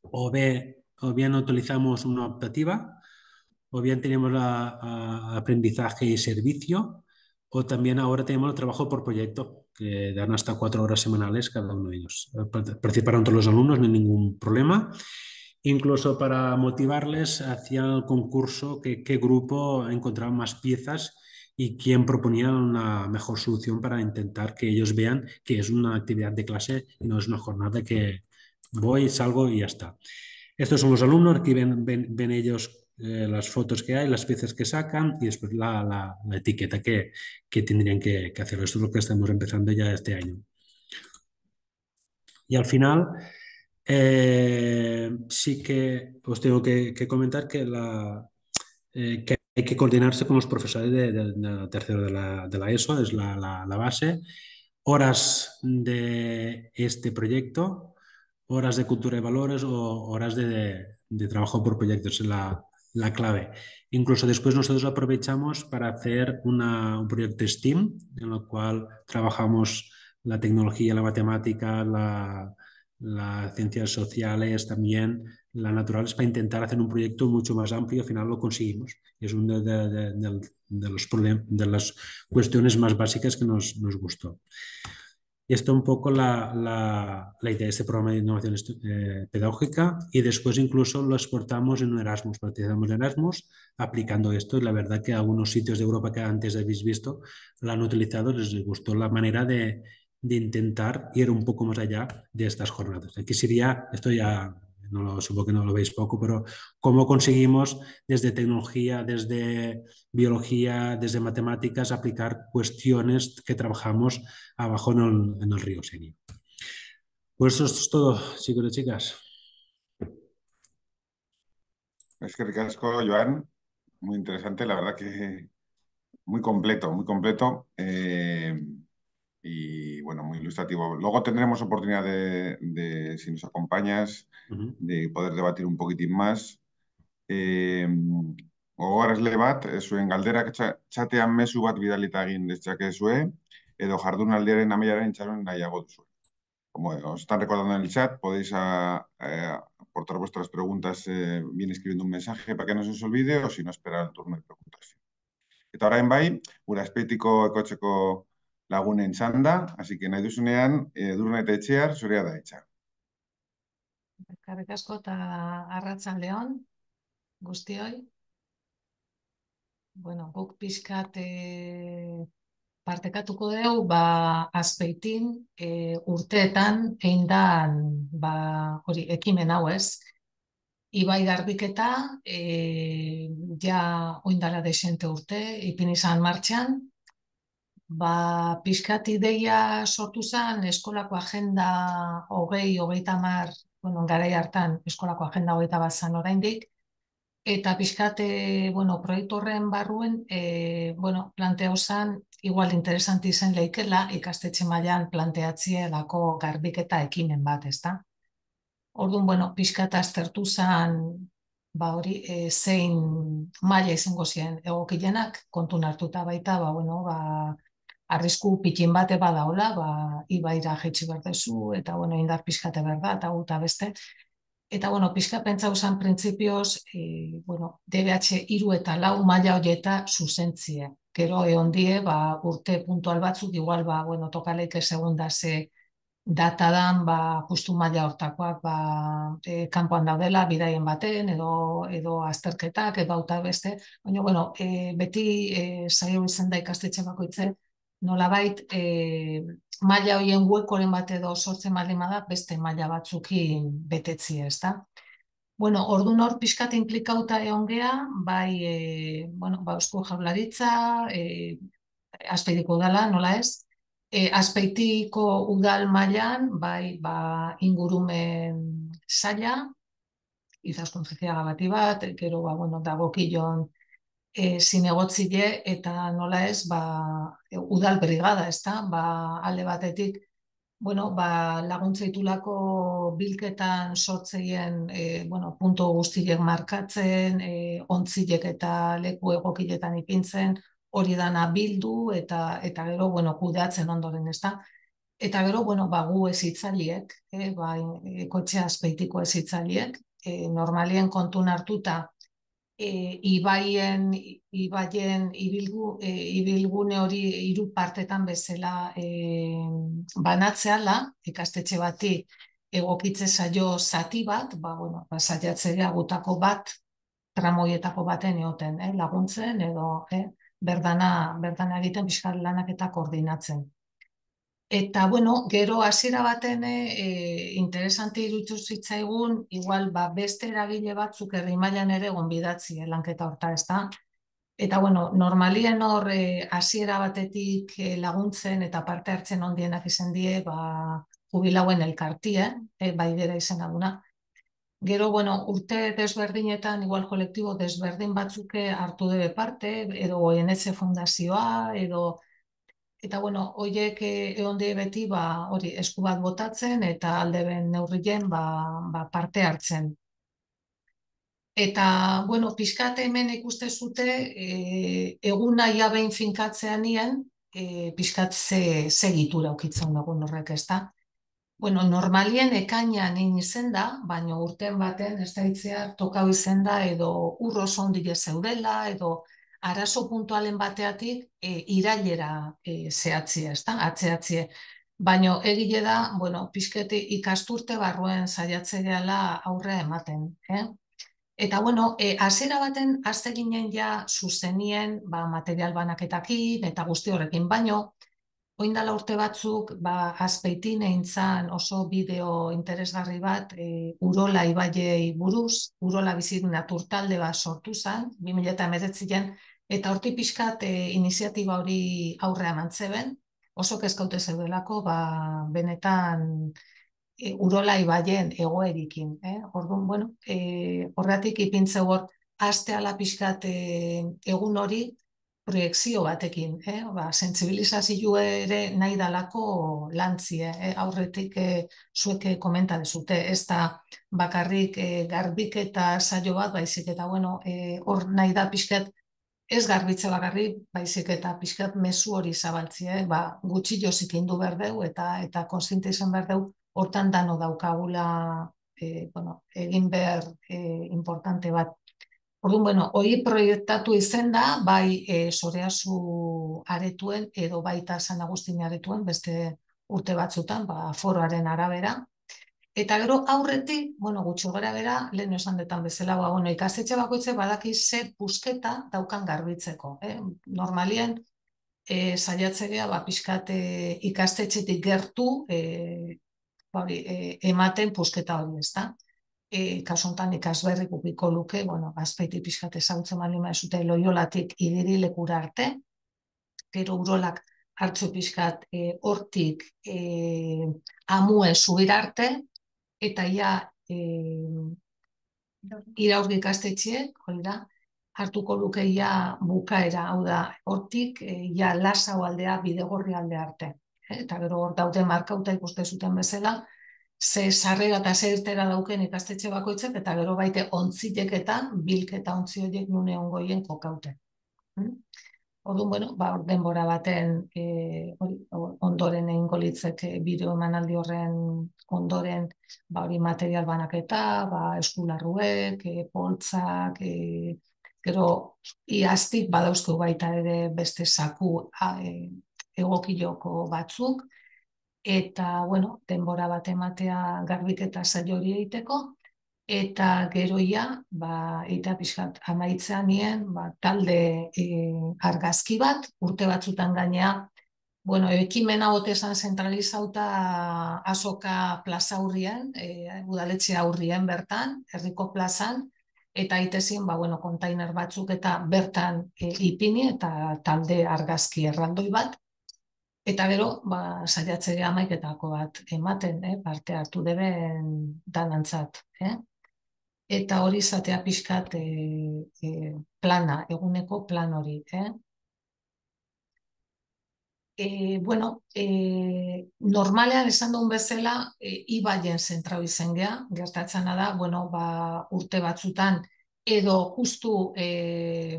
o, o bien utilizamos una optativa, o bien tenemos aprendizaje y servicio, o también ahora tenemos el trabajo por proyecto que dan hasta cuatro horas semanales cada uno de ellos. Eh, Participaron todos los alumnos, no hay ningún problema. Incluso para motivarles hacia el concurso que qué grupo encontraba más piezas y quién proponía una mejor solución para intentar que ellos vean que es una actividad de clase y no es una jornada que voy, salgo y ya está. Estos son los alumnos, aquí ven ellos eh, las fotos que hay, las piezas que sacan y después la, etiqueta que, tendrían que, hacer. Esto es lo que estamos empezando ya este año. Y al final, eh, sí que os tengo que, comentar que, la, eh, hay que coordinarse con los profesores de, de, de tercero de la, ESO, es la, base. Horas de este proyecto, horas de cultura y valores o horas de trabajo por proyectos en la, la clave. Incluso después nosotros aprovechamos para hacer un proyecto STEAM, en el cual trabajamos la tecnología, la matemática, las ciencias sociales, también la naturales, para intentar hacer un proyecto mucho más amplio. Al final lo conseguimos. Es una de, de las cuestiones más básicas que nos, nos gustó. Y esto un poco la, idea de este programa de innovación eh, pedagógica y después incluso lo exportamos en Erasmus, participamos en Erasmus aplicando esto y la verdad que algunos sitios de Europa que antes habéis visto la han utilizado, les gustó la manera de, de intentar ir un poco más allá de estas jornadas. Aquí sería, esto ya no lo, supongo que no lo veis poco, pero cómo conseguimos desde tecnología, desde biología, desde matemáticas, aplicar cuestiones que trabajamos abajo en el, río Senio. Pues eso es todo, chicos y chicas. Es que ricasco, Joan, muy interesante, la verdad que muy completo, muy completo. Eh, y bueno, muy ilustrativo. Luego tendremos oportunidad de, de si nos acompañas, de poder debatir un poquitín más. Eh, Ogoares lebat, eh, zuen galderak txatean mesu bat bidalita egin destxakezue, edo jardun aldearen amaiaren txaron nahiago duzu. Como os están recordando en el chat, podéis aportar eh, vuestras preguntas eh, bien escribiendo un mensaje para que no se os olvide o si no esperar el turno de preguntas. Eta en bai, un espetiko ekotxeko lagunen txanda, así que nahi duzunean, edurne eh, eta etxear, zurea da etxa. Karrik asko eta arratzan lehon, guztioi. Bueno, guk pixkat eh, partekatuko deu, ba, azpeitin e, urteetan egin da, ba, hori, ekimen hau ez. Ibai garbiketa, e, ja oindala desente urte, ipin izan martxan, Ba, pixkat ideia sortu zen eskolako agenda hogei, hogeita mar, bueno, gara hartan eskolako agenda hogeita bat zen oraindik, eta pixkat, eh, bueno, proiektu barruen, e, bueno, planteo zen, igual interesanti zen leikela, ikastetxe mailan planteatzie dako garbiketa ekinen bat, ez da? Orduan, bueno, pixkat aztertu zen, ba hori, eh, zein maila izango ziren egokilenak, kontu hartuta baita, ba, bueno, ba, arrisku pikin bate badaola, ba, ibaira jetsi berdezu, eta, bueno, indar pizkate berda, eta guta beste. Eta, bueno, pizka pentsa usan prinsipioz, e, bueno, DBH iru eta lau maila horieta zuzentzie. Gero, egon die, ba, urte puntual batzuk, igual, ba, bueno, tokaleik esegunda ze datadan, ba, justu maila hortakoak, ba, e, kanpoan daudela, bidaien baten, edo, edo azterketak, edo, eta beste. Baina, bueno, e, beti, e, saio izan da ikastetxe bakoitzen, nolabait e, maila hoien huekoren bat edo sortzen bali da beste maila batzukin betetzi ez da. Bueno, ordu nor pixkat inplikauta egon gea, bai, e, bueno, ba, usko jaularitza, e, eh, aspeidiko dala, nola ez? E, aspeitiko udal mailan, bai, ba, ingurumen saia, izaskontzizia gabati bat, gero, ba, bueno, dagokion, e, eh, zinegotzile eta nola ez, ba, e, udal brigada, ez da? Ba, alde batetik, bueno, ba, laguntza bilketan sortzeien e, bueno, punto guztiek markatzen, e, ontzilek eta leku egokiletan ipintzen, hori dana bildu eta eta gero bueno kudeatzen ondoren, ezta? Eta gero bueno, ba gu ez hitzaliek, eh, ba kotxe ez eh, normalien kontun hartuta eh, ibaien, ibaien ibilgu, eh, ibilgune hori hiru partetan bezala eh, banatzeala, ikastetxe bati egokitze saio zati bat, ba, bueno, ba, agutako bat, tramoietako baten egoten eh, laguntzen edo... Eh, Berdana, berdana egiten bizkar lanak eta koordinatzen. Eta, bueno, gero hasiera baten e, eh, eh, interesante irutu zitzaigun, igual, ba, beste eragile batzuk herri ere ere bidatzie lanketa horta, ez da? Eta, bueno, normalien hor eh, hasiera batetik laguntzen eta parte hartzen ondienak izan die, ba, jubilauen elkartie, eh? e, bai dira izan aguna. Gero, bueno, urte desberdinetan, igual kolektibo desberdin batzuke hartu debe parte, edo ONS e fundazioa, edo... Eta bueno, hoiek eh, egon die beti ba, hori esku bat botatzen eta alde ben neurrien ba, ba, parte hartzen. Eta, bueno, pizkat hemen ikuste zute, e, egun bain finkatzeanien finkatzean nien, eh, pixkatze segitura okitzen dagoen horrek ezta. Bueno, normalien ekaina nin izenda, da, baina urten baten ez daitzea, tokau izen da edo urro zondile zeudela, edo arazo puntualen bateatik e, irailera e, zehatzia, ez da, Baina egile da, bueno, pizketik ikasturte barruen dela aurre ematen. Eh? Eta, bueno, e, azera baten azte ginen ja zuzenien ba, material banaketakin eta guzti horrekin baino, oindala urte batzuk, ba, azpeitin egin oso bideo interesgarri bat e, urola ibaiei buruz, urola bizit naturtalde bat sortu zan, 2000 eta Eta horti pixkat e, iniziatiba hori aurrean antzeben, oso kezkaute zeudelako, ba, benetan e, urola ibaien egoerikin. Eh? Orduan, bueno, e, horretik ipintze hor, aste ala pixkat eh, egun hori proiektzio batekin. Eh? Ba, sensibilizazio ere nahi dalako lantzi, eh? aurretik e, eh, zueke komenta zute ez da bakarrik e, garbik eta saio bat, baizik eta bueno, hor nahi da pixkat, ez garbitze bagarri, baizik eta pixkat mezu hori zabaltzie, eh? ba, gutxi jozik indu berdeu eta eta konstinte izan berdeu, hortan dano daukagula e, bueno, egin behar e, importante bat. Hori bueno, proiektatu izen da, bai e, zoreazu aretuen edo baita zan aretuen, beste urte batzutan, ba, foroaren arabera, Eta gero aurretik, bueno, gutxo gara bera, lehen esan detan bezala, ba, bueno, ikastetxe bakoitze badaki ze busketa daukan garbitzeko. Eh? Normalien, e, eh, saiatze geha, ba, pixkate eh, ikastetxetik gertu e, ba, e, ematen busketa hori ez da. E, kasuntan ikasberri gubiko luke, bueno, azpeiti pixkate zautzen mali zute loiolatik idiri lekura arte, gero urolak hartzu pixkat hortik e, amue subir arte, eta ia e, eh, iraur hori da, hartuko luke ia bukaera, hau da, hortik, e, ia aldea, bidegorri alde arte. Eh, eta gero hor daute markauta ikuste zuten bezala, ze sarrera eta ze irtera dauken ikastetxe bakoitzak, eta gero baite ontziteketan, bilketa ontzi horiek nune ongoien kokaute. Hmm? Orduan, bueno, ba, denbora baten e, hori, ondoren egin golitzek bideo emanaldi horren ondoren ba, hori material banaketa, ba, eskularruek, e, eh, poltzak, e, eh, gero iaztik badauzko baita ere beste saku a, e, batzuk, eta, bueno, denbora bat ematea garbiketa saio hori egiteko, eta gero ja, ba, eta pixkat amaitzean nien, ba, talde e, argazki bat, urte batzutan gainea, bueno, ekimena hote zentralizauta azoka plaza hurrien, e, udaletxe hurrien bertan, herriko plazan, eta itezin, ba, bueno, kontainer batzuk eta bertan e, ipini eta talde argazki errandoi bat, Eta gero, ba, saiatze amaiketako bat ematen, eh, parte hartu deben danantzat. Eh? eta hori izatea pixkat e, eh, e, eh, plana, eguneko plan hori. Eh? E, bueno, e, normalean esan duen bezala, e, ibaien zentrau izen gertatzen da, bueno, ba, urte batzutan, edo justu e,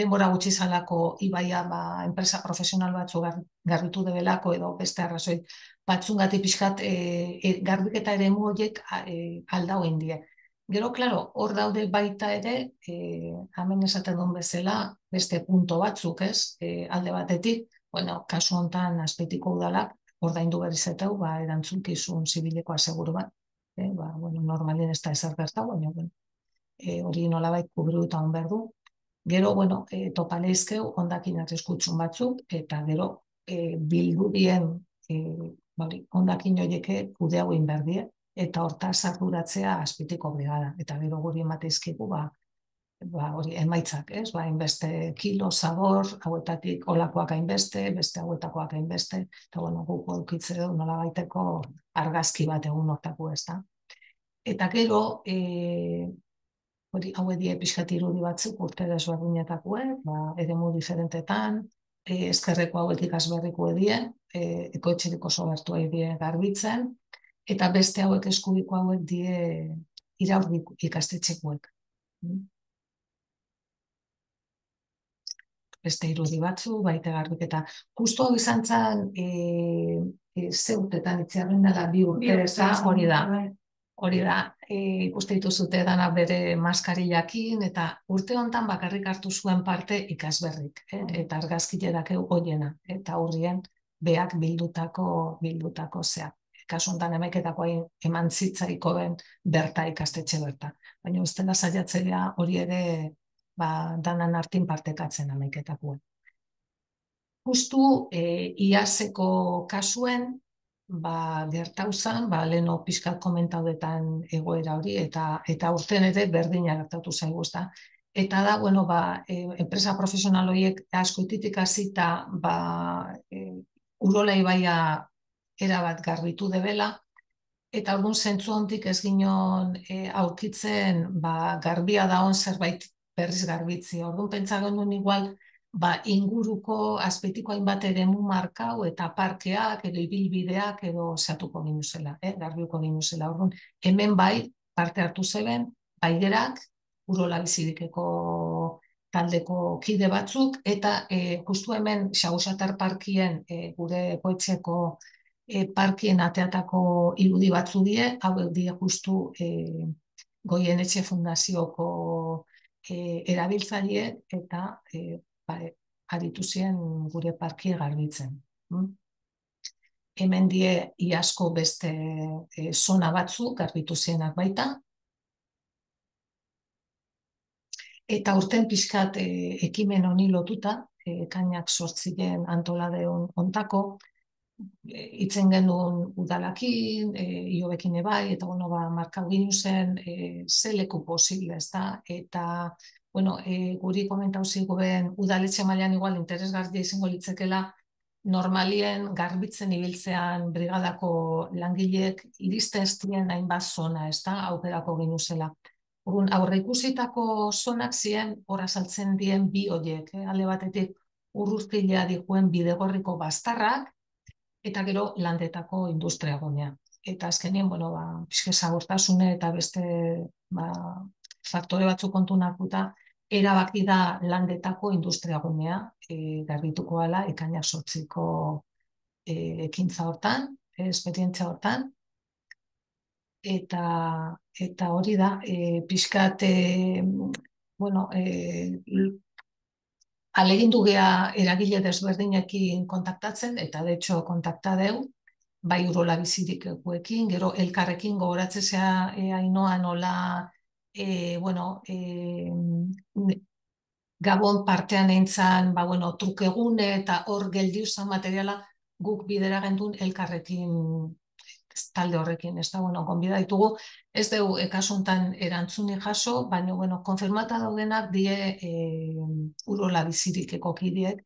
denbora gutxi zalako ibaia ba, enpresa profesional batzu gar, garritu debelako edo beste arrazoi batzungatik pixkat e, e, garbiketa ere muoiek e, aldau indiak. Gero, claro, hor daude baita ere, e, eh, hamen esaten duen bezala, beste punto batzuk, ez, e, alde batetik, bueno, kasu hontan aspetiko udalak, ordaindu behar izateu, ba, erantzunkizun zibileko aseguru bat, eh, ba, bueno, normalien ez da ezer baina, bueno, e, hori nolabait kubiru eta onberdu. Gero, bueno, e, topaleizkeu, ondakin arriskutsun batzuk, eta gero, e, bildu bien, e, bari, ondakin joieke, kudeau eta horta sarduratzea azpitiko brigada. Eta gero guri emateizkigu, ba, ba, hori emaitzak, ez? Ba, inbeste kilo, sabor, hauetatik olakoak hainbeste, beste hauetakoak hainbeste, eta bueno, guk horkitze du nola baiteko argazki bat egun hortako ez da. Eta gero, e, hori hau edie irudi batzuk urte desberdinetakoek, ba, ere mu diferentetan, e, ezkerreko hauetik azberriko edie, e, eh, ekoetxeriko sobertu edie garbitzen, eta beste hauek eskubiko hauek die irauk ikastetxekuek. Mm. Beste irudi batzu, baite garbik eta justu hau izan zan ze itziarren bi urteza ah, hori da. Bai. Hori da, eh, ikuste hitu zute dana bere maskari jakin, eta urte honetan bakarrik hartu zuen parte ikasberrik, eh, bai. eta argazkile dakeu eh, oiena eta horrien behak bildutako zeak kasu hontan emaiketako eman zitzaiko den berta ikastetxe berta. Baina da saiatzea hori ere ba, danan artin partekatzen emaiketakoen. Justu e, eh, iaseko kasuen ba, gertauzan, ba, komentaudetan egoera hori, eta eta urten ere berdina gertatu zaigu Eta da, bueno, ba, e, enpresa profesional horiek askotitik hasita ba, e, urola ibaia bat garbitu debela, eta orduan zentzu hontik ez ginen e, aurkitzen ba, garbia da on zerbait berriz garbitzi. Orduan pentsa genuen igual, ba, inguruko azpetiko hainbat ere mu markau eta parkeak edo ibilbideak edo zatuko zela, eh? garbiuko zela. Orduan, hemen bai, parte hartu zeben, bai gerak, urola taldeko kide batzuk, eta e, justu hemen xagusatar parkien e, gure poetxeko e, parkien ateatako irudi batzu die, hau die justu e, goien etxe fundazioko e, erabiltzaile eta e, ba, aritu gure parki garbitzen. Hmm? Hemen die iasko beste e, zona batzu garbitu zenak baita. Eta urten pixkat e, ekimen honi lotuta, e, kainak sortzien antoladeon ontako, itzen genuen udalakin, e, iobekin ebai, eta bueno, ba, marka gini zen, e, ze leku posible, ez da, eta, bueno, e, guri komentau ziguen, udaletxe mailan igual interesgarria izango litzekela, normalien garbitzen ibiltzean brigadako langilek iriste ez dien hainbat zona, ez da, aukerako gini zela. Urun, aurre ikusitako zonak ziren, horra saltzen dien bi horiek, eh? ale batetik urruztilea dikuen bidegorriko bastarrak, eta gero landetako industria gunea. Eta azkenien, bueno, ba, pixke zabortasune eta beste ba, faktore batzuk kontunakuta, erabaki da landetako industria gunea e, garbituko ala ekaina sortziko e, ekintza hortan, e, hortan, eta eta hori da, e, pixkat, e, bueno, e, Alegin du gea eragile desberdinekin kontaktatzen, eta de hecho kontakta deu, bai urola bizirik guekin, gero elkarrekin gogoratzea hainoa eh, nola, e, bueno, e, gabon partean entzan ba, bueno, trukegune eta hor geldiusan materiala guk bidera gendun elkarrekin talde horrekin, ez da, bueno, konbida ez dugu ekasuntan eh, erantzuni jaso, baina, bueno, konfirmata daudenak die e, urola bizirik ekokideek,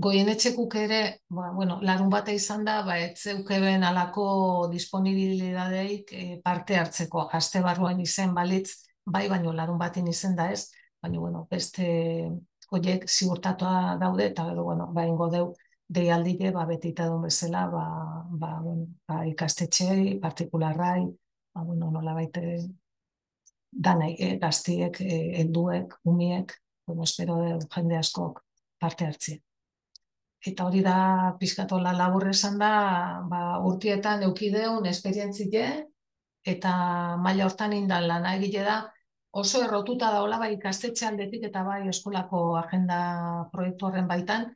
Goien etxekuk ere, ba, bueno, larun bate izan da, ba, etzeuke ben alako disponibilidadeik eh, parte hartzeko aste barruan izen balitz, bai baino larun baten izen da ez, baina, bueno, beste hoiek ziurtatua daude, eta, bueno, ba, ingo deu, deialdire, ba, beti eta bezala, ba, ba, bueno, ba, ikastetxei, partikularrai, ba, bueno, nola baite, eh, danai, e, eh, gaztiek, eh, umiek, bueno, espero jende askok parte hartzen. Eta hori da, pizkatola labur esan da, ba, urtietan eukideun esperientzile, eta maila hortan indan lan egile da, oso errotuta da bai ikastetxe aldetik eta bai eskolako agenda proiektu horren baitan,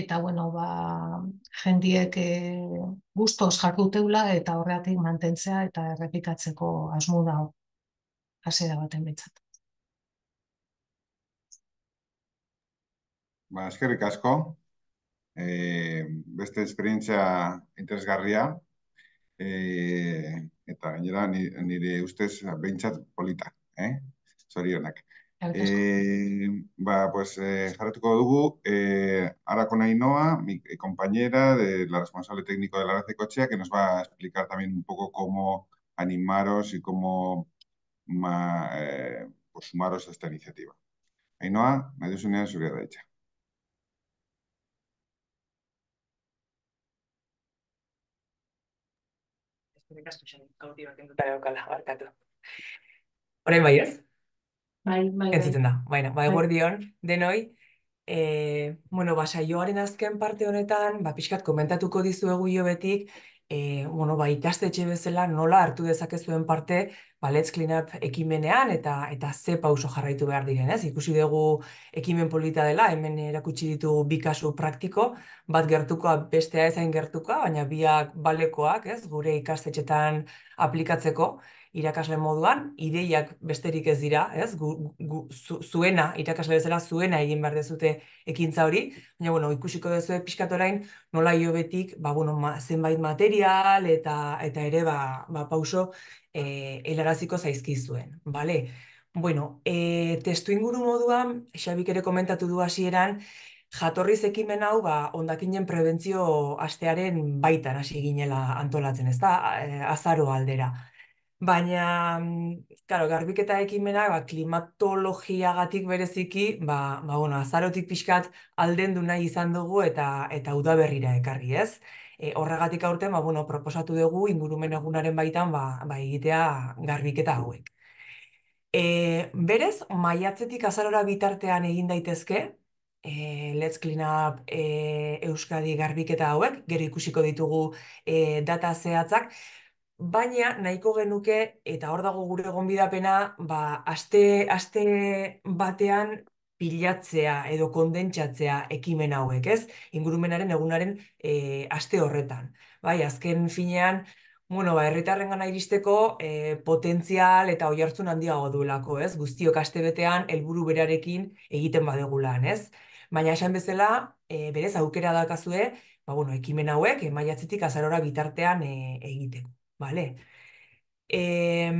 eta bueno, ba, jendiek e, eh, guztos jarduteula eta horretik mantentzea eta errepikatzeko asmu dago hasiera baten betzat. Ba, eskerrik asko, e, beste esperientzia interesgarria, e, eta gainera nire ustez behintzat polita, eh? zorionak. Eh, con pues eh, dugu, eh, con Ainhoa, mi eh, compañera, de la responsable técnico red de Cochea, que nos va a explicar también un poco cómo animaros y cómo eh, pues, sumaros a esta iniciativa. Ainhoa, su Unidad de Seguridad Hecha. Horren baiez, Bai, bai, bai. Entzuten da, baina, ba, bai, gordion, denoi. E, bueno, ba, joaren azken parte honetan, ba, pixkat komentatuko dizuegu jo betik, e, bueno, ba, ikastetxe bezala nola hartu dezakezuen parte, ba, let's ekimenean, eta eta ze pauso jarraitu behar diren, ez? Ikusi dugu ekimen polita dela, hemen erakutsi ditu bikasu praktiko, bat gertukoa bestea ezain gertukoa, baina biak balekoak, ez? Gure ikastetxetan aplikatzeko, irakasle moduan, ideiak besterik ez dira, ez, zuena, irakasle bezala zuena egin behar dezute ekintza hori, baina, bueno, ikusiko dezu epizkatorain, nola jo betik, ba, bueno, zenbait material, eta, eta ere, ba, ba pauso, e, eh, elaraziko zaizkizuen, bale? Bueno, e, eh, testu inguru moduan, xabik ere komentatu du hasieran, Jatorriz ekimen hau, ba, ondakinen prebentzio astearen baitan hasi ginela antolatzen, ezta? da, eh, azaro aldera. Baina, karo, mm, garbiketa ekimena, ba, klimatologia gatik bereziki, ba, ba, bueno, azarotik pixkat alden du izan dugu eta eta udaberrira ekarri, ez? E, horregatik aurten, ba, bueno, proposatu dugu ingurumen egunaren baitan ba, ba, egitea garbiketa hauek. E, berez, maiatzetik azarora bitartean egin daitezke, e, Let's Clean Up e, Euskadi garbiketa hauek, gero ikusiko ditugu e, data zehatzak, Baina nahiko genuke eta hor dago gure gonbidapena, ba aste aste batean pilatzea edo kondentsatzea ekimen hauek, ez? Ingurumenaren egunaren e, aste horretan. Bai, azken finean, bueno, ba herritarrengana iristeko e, potentzial eta oihartzun handiago duelako, ez? Guztiok aste betean helburu berarekin egiten badegulan, ez? Baina esan bezala, e, berez aukera dakazue, ba bueno, ekimen hauek emaiatzetik azarora bitartean egiteko vale. E,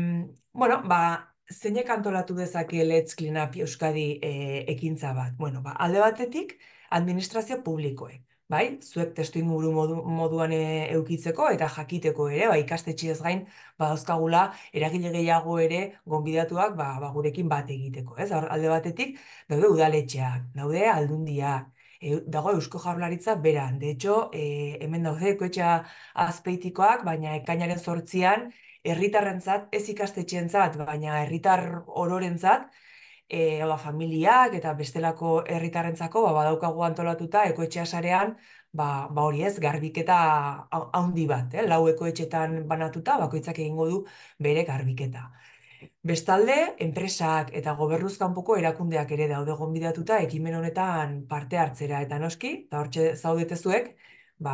bueno, ba, zeinek antolatu dezake Let's Clean Up Euskadi e, ekintza bat? Bueno, ba, alde batetik, administrazio publikoek, bai? Zuek testu inguru moduan e, eh, eukitzeko eta jakiteko ere, ba, ez gain, ba, euskagula, eragile gehiago ere, gonbidatuak, ba, ba, gurekin bat egiteko, ez? Alde batetik, daude udaletxeak, daude aldundiak, e, dago eusko jaurlaritza beran. De hecho, e, hemen daude ekoetxe azpeitikoak, baina ekainaren sortzian, herritarrentzat ez zat, baina herritar ororentzat, e, ba, familiak eta bestelako herritarrentzako ba, badaukagu antolatuta ekoetxea sarean ba, ba hori ez garbiketa handi bat eh? lau ekoetxetan banatuta bakoitzak egingo du bere garbiketa. Bestalde, enpresak eta gobernuzkan unpoko erakundeak ere daude gonbidatuta ekimen honetan parte hartzera eta noski, eta hortxe zaudete zuek, ba,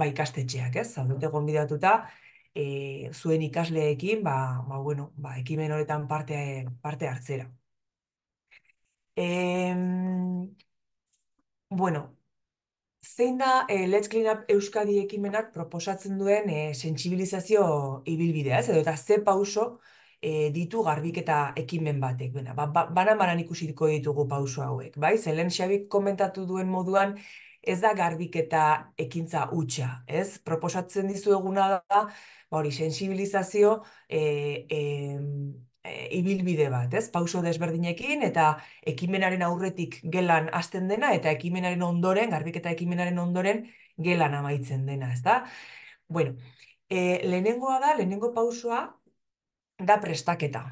ba ikastetxeak, ez? Zaudete gonbidatuta e, zuen ikasleekin, ba, ba, bueno, ba, ekimen honetan parte, parte hartzera. E, bueno, zein da e, Let's Clean Up Euskadi ekimenak proposatzen duen e, sensibilizazio ibilbidea, ez? Edo eta ze pauso, e, ditu garbiketa ekimen batek. Bena, ba, ba, banan ditugu pauso hauek. Bai, zelen xabik komentatu duen moduan, ez da garbiketa ekintza hutsa, ez? Proposatzen dizu eguna da, ba hori, sensibilizazio e, e, ibilbide bat, ez? Pauso desberdinekin eta ekimenaren aurretik gelan hasten dena eta ekimenaren ondoren, garbiketa ekimenaren ondoren gelan amaitzen dena, ez Bueno, e, lehenengoa da, lehenengo pausoa, da prestaketa.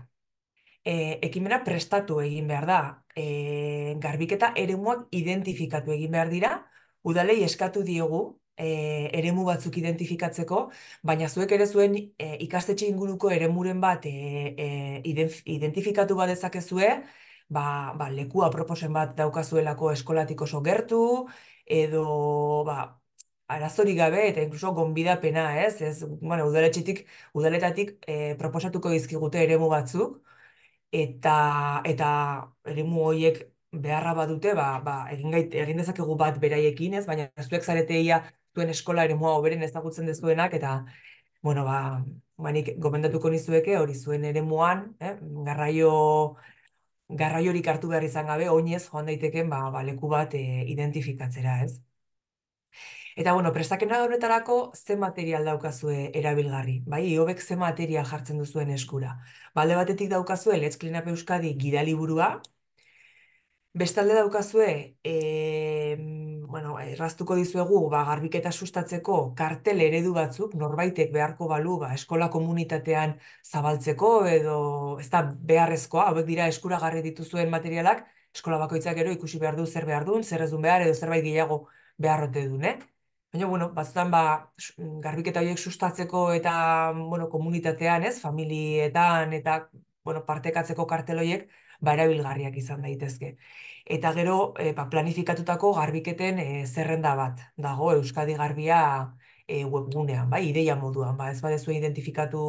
E, ekimena prestatu egin behar da. E, garbiketa eremuak identifikatu egin behar dira, udalei eskatu diogu e, eremu batzuk identifikatzeko, baina zuek ere zuen e, ikastetxe inguruko eremuren bat e, e identifikatu bat dezakezue, ba, ba, lekua proposen bat daukazuelako eskolatik oso gertu, edo ba, arazori gabe eta inkluso gonbidapena, ez? Ez, bueno, udaletatik, udaletatik eh, e, proposatuko dizkigute eremu batzuk eta eta eremu hoiek beharra badute, ba, ba, egin, gait, egin dezakegu bat beraiekin, ez? Baina ez zareteia zuen eskola eremua oberen ezagutzen dezuenak eta bueno, ba, manik ba gomendatuko nizueke hori zuen eremuan, eh? Garraio garraiorik hartu behar izan gabe, oinez joan daiteken ba, ba, leku bat e, identifikatzera, ez? Eta, bueno, prestakena honetarako ze material daukazue erabilgarri, bai, hobek ze material jartzen duzuen eskura. Balde ba, batetik daukazue Let's Clean gidaliburua, bestalde daukazue, e, bueno, erraztuko dizuegu, ba, garbiketa sustatzeko kartel eredu batzuk, norbaitek beharko balu, ba, eskola komunitatean zabaltzeko, edo, ez da, beharrezkoa, hauek dira eskuragarri dituzuen materialak, eskola bakoitzak gero ikusi behar du, zer behar du, zer ez du behar, edo zerbait gehiago beharrote du, eh? Baina, bueno, batzutan, ba, mm, garbiketa horiek sustatzeko eta, bueno, komunitatean, ez, familietan, eta, bueno, partekatzeko karteloiek, ba, erabilgarriak izan daitezke. Eta gero, e, ba, planifikatutako garbiketen e, zerrenda bat, dago, Euskadi garbia e, webgunean, bai, ideia moduan, ba, ez badezu identifikatu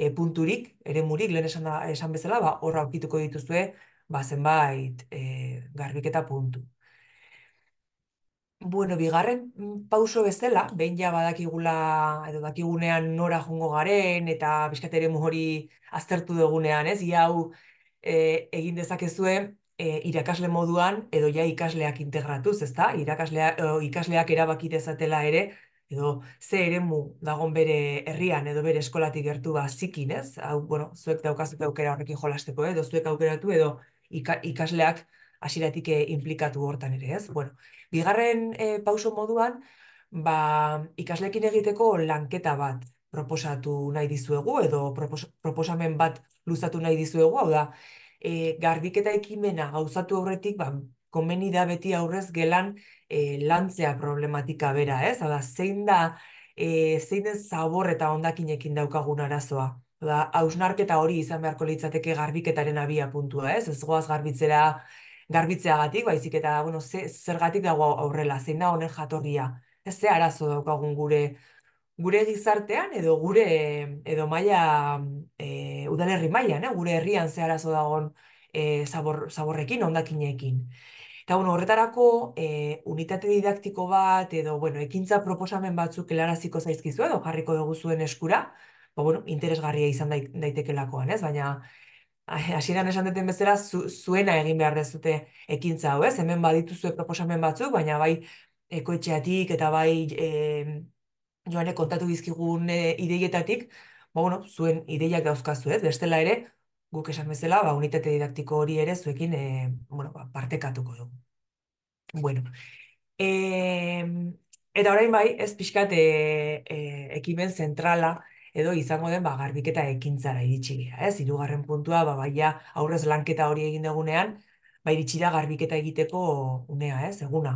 e, punturik, ere murik, lehen esan, bezala, ba, horra okituko dituzue, ba, zenbait, e, garbiketa puntu. Bueno, bigarren mm, pauso bezala, behin ja badakigula edo dakigunean nora jongo garen eta bizkatere hori aztertu dugunean, ez? Ia hau e, egin dezakezue e, irakasle moduan edo ja ikasleak integratuz, ezta? Irakaslea, ikasleak erabaki dezatela ere edo ze eremu dagon bere herrian edo bere eskolatik gertu ba ez? Hau, bueno, zuek daukazuk aukera horrekin jolasteko, edo zuek aukeratu edo ikasleak hasiratik e, inplikatu hortan ere, ez? Bueno, Bigarren eh, pauso moduan, ba, ikaslekin egiteko lanketa bat proposatu nahi dizuegu edo proposamen bat luzatu nahi dizuegu, hau da, e, garbiketa ekimena gauzatu aurretik, ba, komeni da beti aurrez gelan e, lantzea problematika bera, ez? Hau da, zein da, e, zein den zabor eta ondakinekin daukagun arazoa. Hau da, hori izan beharko litzateke garbiketaren abia puntua, ez? Ez goaz garbitzera garbitzeagatik, baizik eta bueno, ze, zergatik dago aurrela, zein da honen jatorria. Ez ze arazo daukagun gure gure gizartean edo gure edo maila e, udalerri maila, ne? Eh? gure herrian ze arazo dagoen e, zabor, zaborrekin, ondakineekin. Eta bueno, horretarako e, unitate didaktiko bat edo bueno, ekintza proposamen batzuk helaraziko zaizkizu edo jarriko dugu zuen eskura, ba, bueno, interesgarria izan daitekelakoan, ez? Baina hasieran esan duten bezala, zuena egin behar dezute ekintza hau, ez? Hemen badituzuek proposamen batzuk, baina bai ekoetxeatik eta bai joanek joane kontatu dizkigun eh, ideietatik, ba, bueno, zuen ideiak dauzkazu, ez? Bestela ere, guk esan bezala, ba, unitate didaktiko hori ere zuekin bueno, ba, partekatuko dugu. Bueno, e, eta orain bai, ez pixkat e, ekimen zentrala, edo izango den ba, garbiketa ekintzara iritsi ez? hirugarren puntua, ba, baia aurrez lanketa hori egin dugunean, ba, iritsi da garbiketa egiteko unea, ez? Eguna.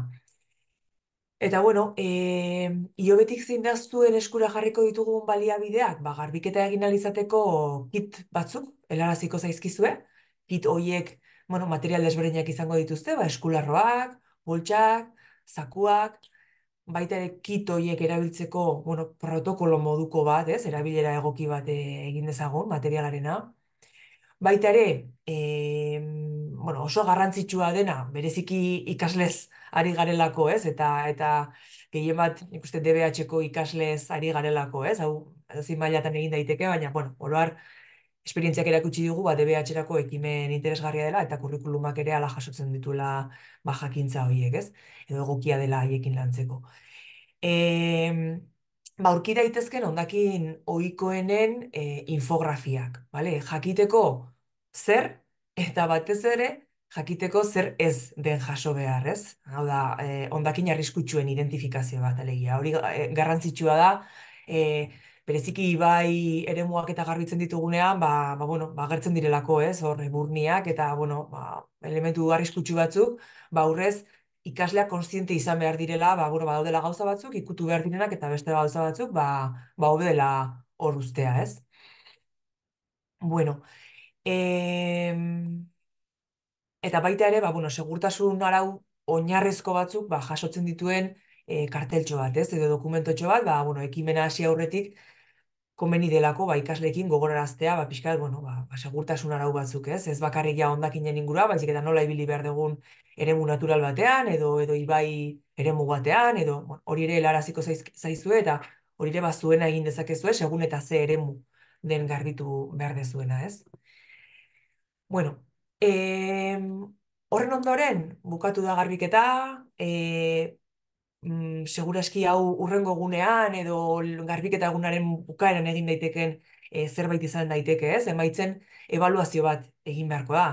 Eta bueno, eh iobetik zein zuen eskura jarriko ditugun baliabideak, ba, garbiketa egin alizateko kit batzuk, helaraziko zaizkizue, kit hoiek bueno, material desberdinak izango dituzte, ba, eskularroak, boltsak, zakuak, baita ere kit hoiek erabiltzeko, bueno, protokolo moduko bat, ez, erabilera egoki bat eh, egin dezagun materialarena. Baita ere, e, bueno, oso garrantzitsua dena, bereziki ikaslez ari garelako, ez, eta eta gehien bat, ikuste DBH-ko ikaslez ari garelako, ez, hau, zein mailatan egin daiteke, baina, bueno, oroar, esperientziak erakutsi dugu, ba, DBH-erako ekimen interesgarria dela, eta kurrikulumak ere ala jasotzen ditula ba, jakintza horiek, ez? Edo egokia dela haiekin lantzeko. E, ba, urki daitezken ondakin oikoenen e, infografiak, bale? Jakiteko zer, eta batez ere, jakiteko zer ez den jaso behar, ez? Hau da, e, ondakin arriskutsuen identifikazio bat, alegia. Hori e, garrantzitsua da, e, bereziki ibai eremuak eta garbitzen ditugunean, ba, ba, bueno, ba, gertzen direlako, ez, hor, burniak eta, bueno, ba, elementu arriskutsu batzuk, ba, aurrez ikasleak konstiente izan behar direla, ba, bueno, badaudela gauza batzuk, ikutu behar direnak eta beste gauza batzuk, ba, ba, hobedela hor ustea, ez? Bueno, e, eta baita ere, ba, bueno, segurtasun arau oinarrezko batzuk, ba, jasotzen dituen e, karteltxo bat, ez? Edo dokumentotxo bat, ba, bueno, ekimena hasi aurretik, komeni delako ba ikaslekin gogoraraztea ba pixkat, bueno ba, ba, segurtasun arau batzuk ez ez bakarrik ja hondakinen ingurua baizik eta nola ibili behar dugun eremu natural batean edo edo ibai eremu batean edo bueno, hori ere helaraziko zaizu eta hori ere ba, zuena egin dezakezu ez eta ze eremu den garbitu behar dezuena ez bueno horren ondoren bukatu da garbiketa e, Mm, seguraski hau urrengo gunean edo garbiketa egunaren bukaeran egin daiteken eh, zerbait izan daiteke, ez? Emaitzen evaluazio bat egin beharko da.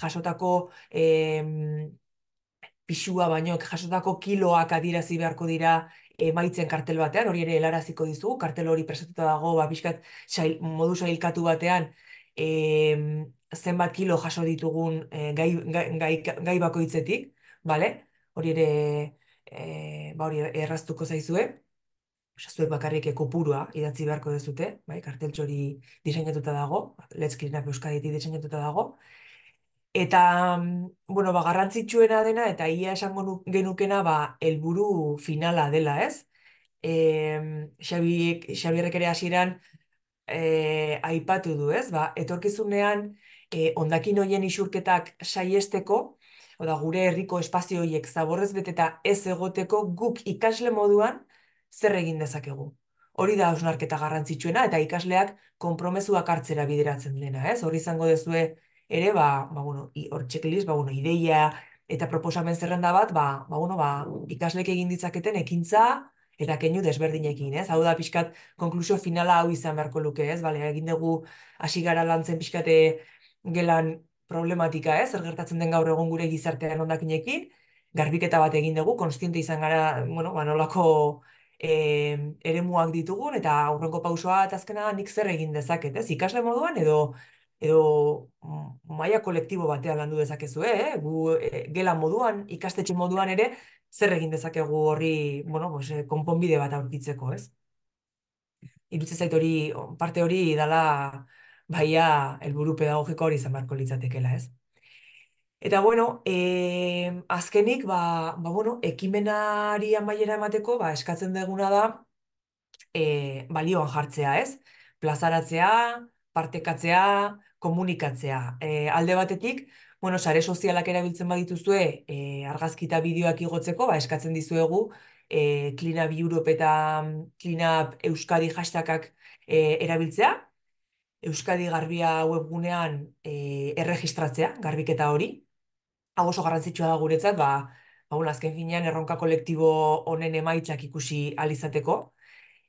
Jasotako e, pixua baino, jasotako kiloak adirazi beharko dira emaitzen kartel batean, hori ere helaraziko dizu, kartel hori presatuta dago, ba, pixkat xail, modu sailkatu batean, e, zenbat kilo jaso ditugun e, gai, gai, gai, gai bakoitzetik, bale? Hori ere e, ba hori erraztuko zaizue, Osa, zuek bakarrik kopurua idatzi beharko dezute, bai, kartel txori diseinatuta dago, Let's Clean Up diseinatuta dago. Eta, mm, bueno, ba, garrantzitsuena dena, eta ia esango genukena, ba, helburu finala dela, ez? E, Xabierrek ere hasieran e, aipatu du, ez? Ba, etorkizunean, e, eh, ondakin hoien isurketak saiesteko, Oda, ba, gure herriko espazio horiek zaborrez beteta ez egoteko guk ikasle moduan zer egin dezakegu. Hori da osnarketa garrantzitsuena eta ikasleak konpromesuak hartzera bideratzen dena, ez? Hori izango dezue ere, ba, ba bueno, hor checklist, ba, bueno, ideia eta proposamen zerrenda bat, ba, ba, bueno, ba ikasleek egin ditzaketen ekintza eta keinu desberdinekin, ez? Hau da pixkat, konklusio finala hau izan beharko luke, ez? Bale, egin dugu hasi gara lantzen pixkate gelan problematika ez, eh? zer gertatzen den gaur egon gure gizartean ondakinekin, garbiketa bat egin dugu, konstiente izan gara, bueno, banolako eremuak ditugun, eta aurrenko pausoa eta azkena nik zer egin dezaket, ez? Ikasle moduan edo edo mm, maia kolektibo batean landu dezakezu, eh? Gu, e, gela moduan, ikastetxe moduan ere, zer egin dezakegu horri, bueno, pues, e, konponbide bat aurkitzeko, ez? Irutze zait hori, parte hori dala baia helburu pedagogiko hori zamarko beharko litzatekeela, ez? Eta bueno, e, azkenik, ba, ba bueno, ekimenari amaiera emateko, ba, eskatzen deguna da, e, balioan jartzea, ez? Plazaratzea, partekatzea, komunikatzea. E, alde batetik, bueno, sare sozialak erabiltzen badituzue, e, argazkita bideoak igotzeko, ba, eskatzen dizuegu, e, klinab Europe eta mm, Euskadi hashtagak e, erabiltzea, Euskadi Garbia webgunean e, erregistratzea, garbiketa hori. Agoso garrantzitsua da guretzat, ba, ba azken finean erronka kolektibo honen emaitzak ikusi alizateko.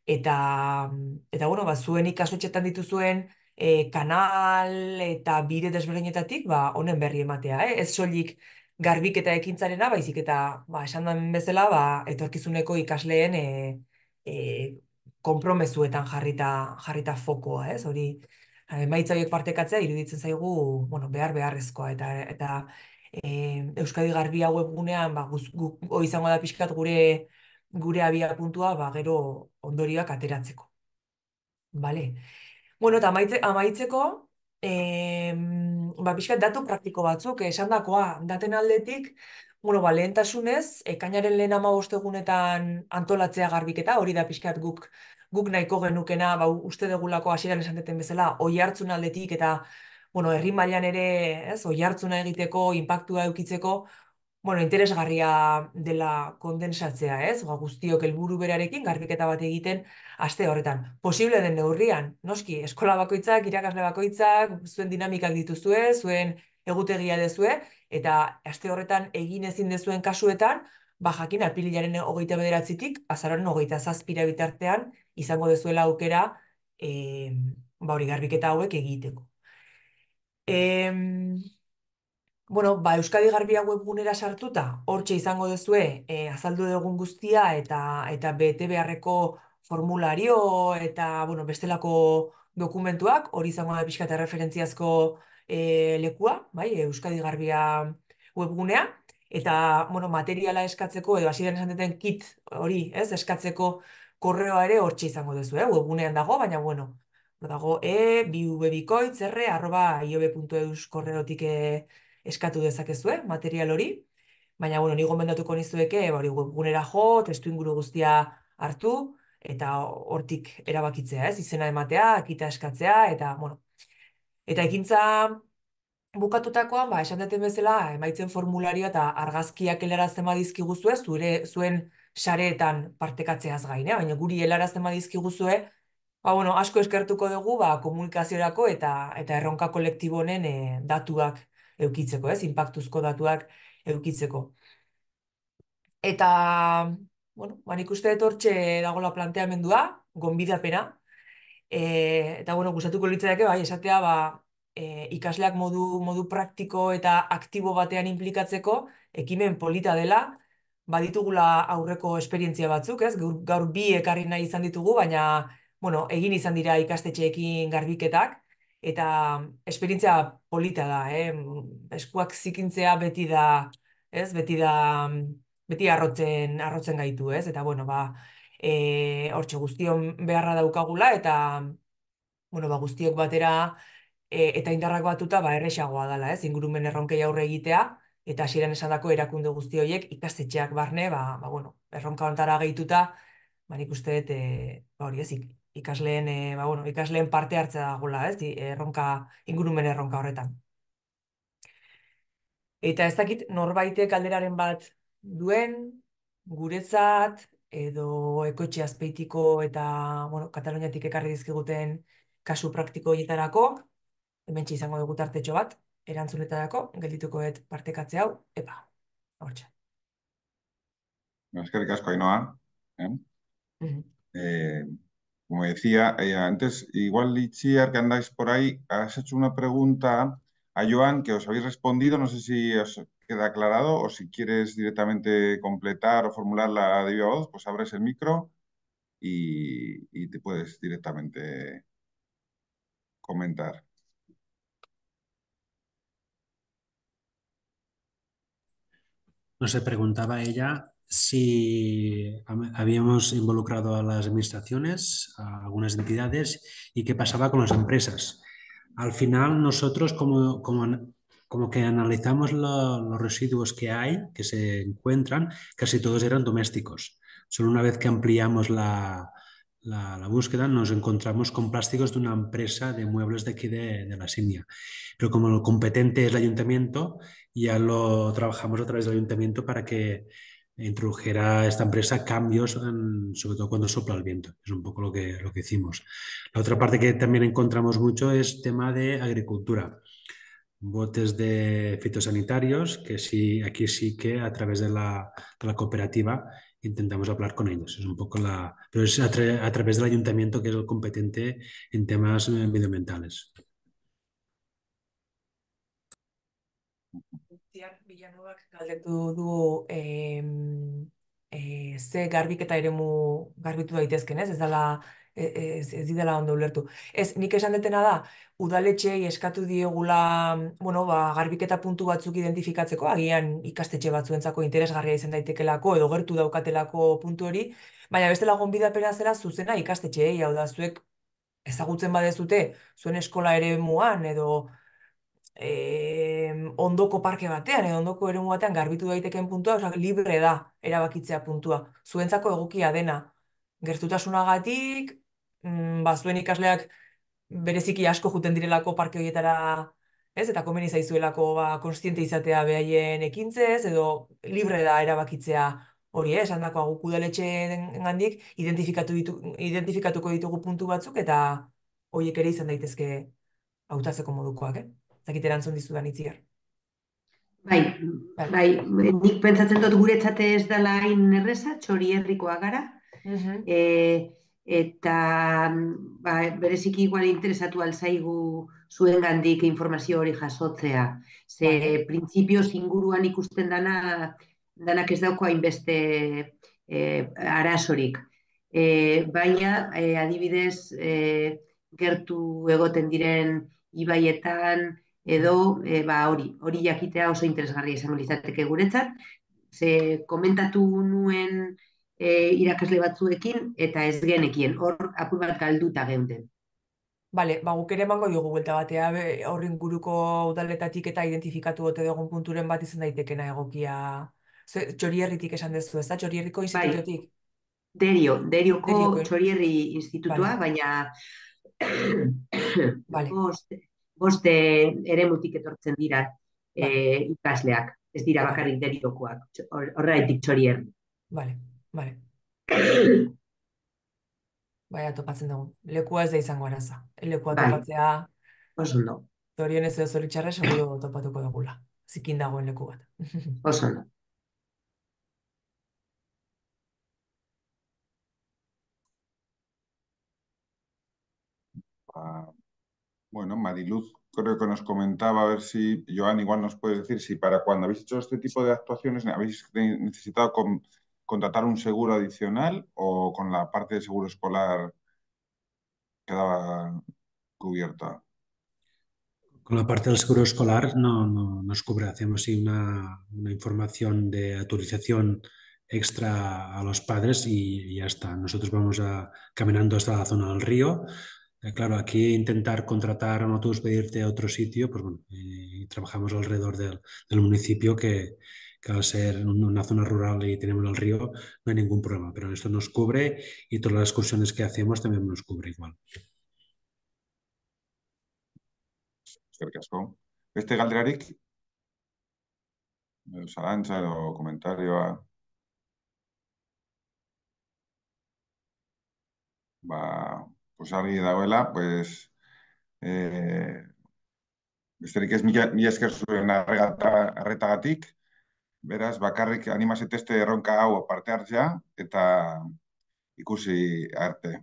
Eta, eta bueno, ba, zuen ikasotxetan dituzuen e, kanal eta bide desberdinetatik, ba, honen berri ematea. Eh? Ez solik garbik eta ekintzarena, baizik eta ba, esan den bezala, ba, etorkizuneko ikasleen e, eh, e, kompromezuetan jarrita, jarrita fokoa, ez? Hori, Eh, emaitza horiek partekatzea iruditzen zaigu bueno, behar beharrezkoa eta eta e, Euskadi Garbia webgunean ba guz, gu, izango da pixkat gure gure abia puntua ba gero ondorioak ateratzeko. Vale. Bueno, eta amaitze, amaitzeko e, ba pixkat datu praktiko batzuk esandakoa daten aldetik Bueno, ba, lehentasunez, ekainaren lehen ama egunetan antolatzea garbiketa, hori da pixkat guk guk nahiko genukena, ba, uste degulako hasieran esan deten bezala, oi hartzun aldetik eta, bueno, herri mailan ere, ez, oi hartzuna egiteko, inpaktua eukitzeko, bueno, interesgarria dela kondensatzea, ez, ba, guztiok helburu berarekin, garbiketa bat egiten, aste horretan, posible den neurrian, noski, eskola bakoitzak, irakasle bakoitzak, zuen dinamikak dituzue, zuen egutegia dezue, eta aste horretan egin ezin dezuen kasuetan, ba, jakin, apilaren hogeita bederatzitik, azararen hogeita zazpira bitartean, izango dezuela aukera, e, ba, hori garbiketa hauek egiteko. E, bueno, ba, Euskadi Garbia webgunera sartuta, hortxe izango dezue, e, eh, azaldu dugun guztia, eta, eta BTB formulario, eta, bueno, bestelako dokumentuak, hori izango da pixka eta referentziazko e, eh, lekua, bai, Euskadi Garbia webgunea, eta bueno, materiala eskatzeko edo hasieran esan duten kit hori, ez, eskatzeko korreoa ere hortxe izango duzu, eh? webunean dago, baina bueno, dago e, biubebikoitz, korreotik eh, eskatu dezakezu, eh? material hori. Baina, bueno, nigo mendatuko nizueke, ba, hori webgunera jo, testu inguru guztia hartu, eta hortik erabakitzea, ez? Izena ematea, akita eskatzea, eta, bueno, eta ekintza bukatutakoan, ba, esan daten bezala, emaitzen formularioa eta argazkiak elarazten badizki guzue, zure zuen sareetan partekatzeaz gain, eh? baina guri elarazten badizki guzue, ba, bueno, asko eskertuko dugu, ba, komunikaziorako eta, eta erronka kolektibonen eh, datuak eukitzeko, ez, eh? impactuzko datuak eukitzeko. Eta, bueno, ban ikuste etortxe dagola planteamendua, gonbidapena, E, eta, bueno, gustatuko litzaak, bai, esatea, ba, e, ikasleak modu, modu praktiko eta aktibo batean inplikatzeko, ekimen polita dela, baditugula aurreko esperientzia batzuk, ez? Gaur, gaur bi ekarri nahi izan ditugu, baina bueno, egin izan dira ikastetxeekin garbiketak, eta esperientzia polita da, eh? eskuak zikintzea beti da, ez? Beti da beti arrotzen, arrotzen gaitu, ez? Eta bueno, ba, eh, hortxe guztion beharra daukagula eta bueno, ba, guztiok batera E, eta indarrak batuta ba erresagoa dela, ez? Ingurumen erronkei aurre egitea eta hasieran esandako erakunde guzti horiek ikastetxeak barne, ba, ba bueno, erronka hontara geituta, ba nik uste dut eh ba hori ikasleen e, ba, bueno, ikasleen parte hartzea dagola, ez? Erronka ingurumen erronka horretan. Eta ez dakit norbaitek alderaren bat duen guretzat edo ekotxe azpeitiko eta, bueno, Kataloniatik ekarri dizkiguten kasu praktiko hietarako. Hementxe izango dugu tartetxo bat, erantzunetarako, geldituko et partekatze hau, epa, hortxe. Eskerrik asko, Ainoa. ¿eh? Uh -huh. eh, como decía eh, antes, igual Lichiar, que andáis por ahí, has hecho una pregunta a Joan que os habéis respondido. No sé si os queda aclarado o si quieres directamente completar o formularla de viva voz, pues abres el micro y te puedes directamente comentar. se preguntaba ella si habíamos involucrado a las administraciones, a algunas entidades y qué pasaba con las empresas. Al final nosotros como, como, que analizamos los residuos que hay, que se encuentran, casi todos eran domésticos. Solo una vez que ampliamos la, la, búsqueda, nos encontramos con plásticos de una empresa de muebles de aquí de, de la Pero como lo competente es el ayuntamiento, ya lo trabajamos a través del ayuntamiento para que introdujera esta empresa cambios, sobre todo cuando sopla el viento. Es un poco lo que, lo que hicimos. La otra parte que también encontramos mucho es tema de agricultura. Botes de fitosanitarios, que sí, aquí sí que a través de la, de la cooperativa intentamos hablar con ellos. Es un poco la. Pero es a, través del ayuntamiento que es el competente en temas eh, medioambientales. sé galdetu du eh, eh, ze garbiketa eremu garbitu daitezken, ez? Ez E, e, ez, ez didala ondo ulertu. Ez, nik esan detena da, udaletxei eskatu diegula, bueno, ba, garbiketa puntu batzuk identifikatzeko, agian ikastetxe batzuentzako interesgarria izan daitekelako, edo gertu daukatelako puntu hori, baina beste lagun bidapena zera zuzena ikastetxe hau da, zuek ezagutzen badezute, zuen eskola ere muan, edo e, ondoko parke batean, edo ondoko ere batean garbitu daitekeen puntua, oza, libre da, erabakitzea puntua, zuentzako egokia dena, gertutasunagatik, Mm, bazuen ikasleak bereziki asko juten direlako parke horietara, ez, eta komeni zaizuelako ba, konstiente izatea behaien ekintzez, edo libre da erabakitzea hori, ez, handako agu kudaletxen gandik, identifikatu ditu, identifikatuko ditugu puntu batzuk, eta hoiek ere izan daitezke hautatzeko modukoak, eh? Zakit erantzun dizu itziar. Bai, bai, bai, nik pentsatzen dut gure txate ez dala hain txori herrikoa gara. Uh eta ba, bereziki igual interesatu alzaigu zuen gandik informazio hori jasotzea. Ze vale. Bai. inguruan ikusten dana, danak ez daukoa hainbeste arasorik. E, arazorik. E, baina e, adibidez gertu egoten diren ibaietan edo ba, hori, hori jakitea oso interesgarria izango litzateke guretzat. Ze komentatu nuen e, irakasle batzuekin eta ez genekien, hor apur bat galduta geunden. Bale, ba, ere mango diogu guelta batea, horren guruko udaletatik eta identifikatu bote dugun punturen bat izan daitekena egokia, txorierritik esan dezu, ez da, txorierriko institutotik? Bai, derio, derioko eh? txorierri institutua, baina (coughs) boste, boste ere mutik etortzen dira eh, vale. ikasleak, ez dira bakarrik deriokoak, horra etik txorierri. Bale. Vale. Vale. Baina topatzen dugu. Lekua ez da izango araza. Lekua bai. topatzea... Osondo. ez edo zoritxarra, seguro topatuko dugula. Zikin dagoen leku bat. no. (laughs) Ah, bueno, Mariluz creo que nos comentaba, a ver si, Joan, igual nos puedes decir si para cuando habéis hecho este tipo de actuaciones habéis necesitado con, contratar un seguro adicional o con la parte de seguro escolar quedaba cubierta? Con la parte del seguro escolar no, no nos cubre, hacemos una, una, información de actualización extra a los padres y, ya está. Nosotros vamos a, caminando hasta la zona del río, eh, Claro, aquí intentar contratar a no pedirte a otro sitio, pues bueno, eh, trabajamos alrededor del, del municipio que, que al ser una zona rural y tenemos el río, no hay ningún problema, pero esto nos cubre y todas las excursiones que hacemos también nos cubre igual. Este galderarik? o los comentario Ba, comentarios, pues va, pues, eh, besterik ez mila, mila esker zuen arretagatik, Beraz bakarrik animazeteste teste erronka hau parte hartzea eta ikusi arte.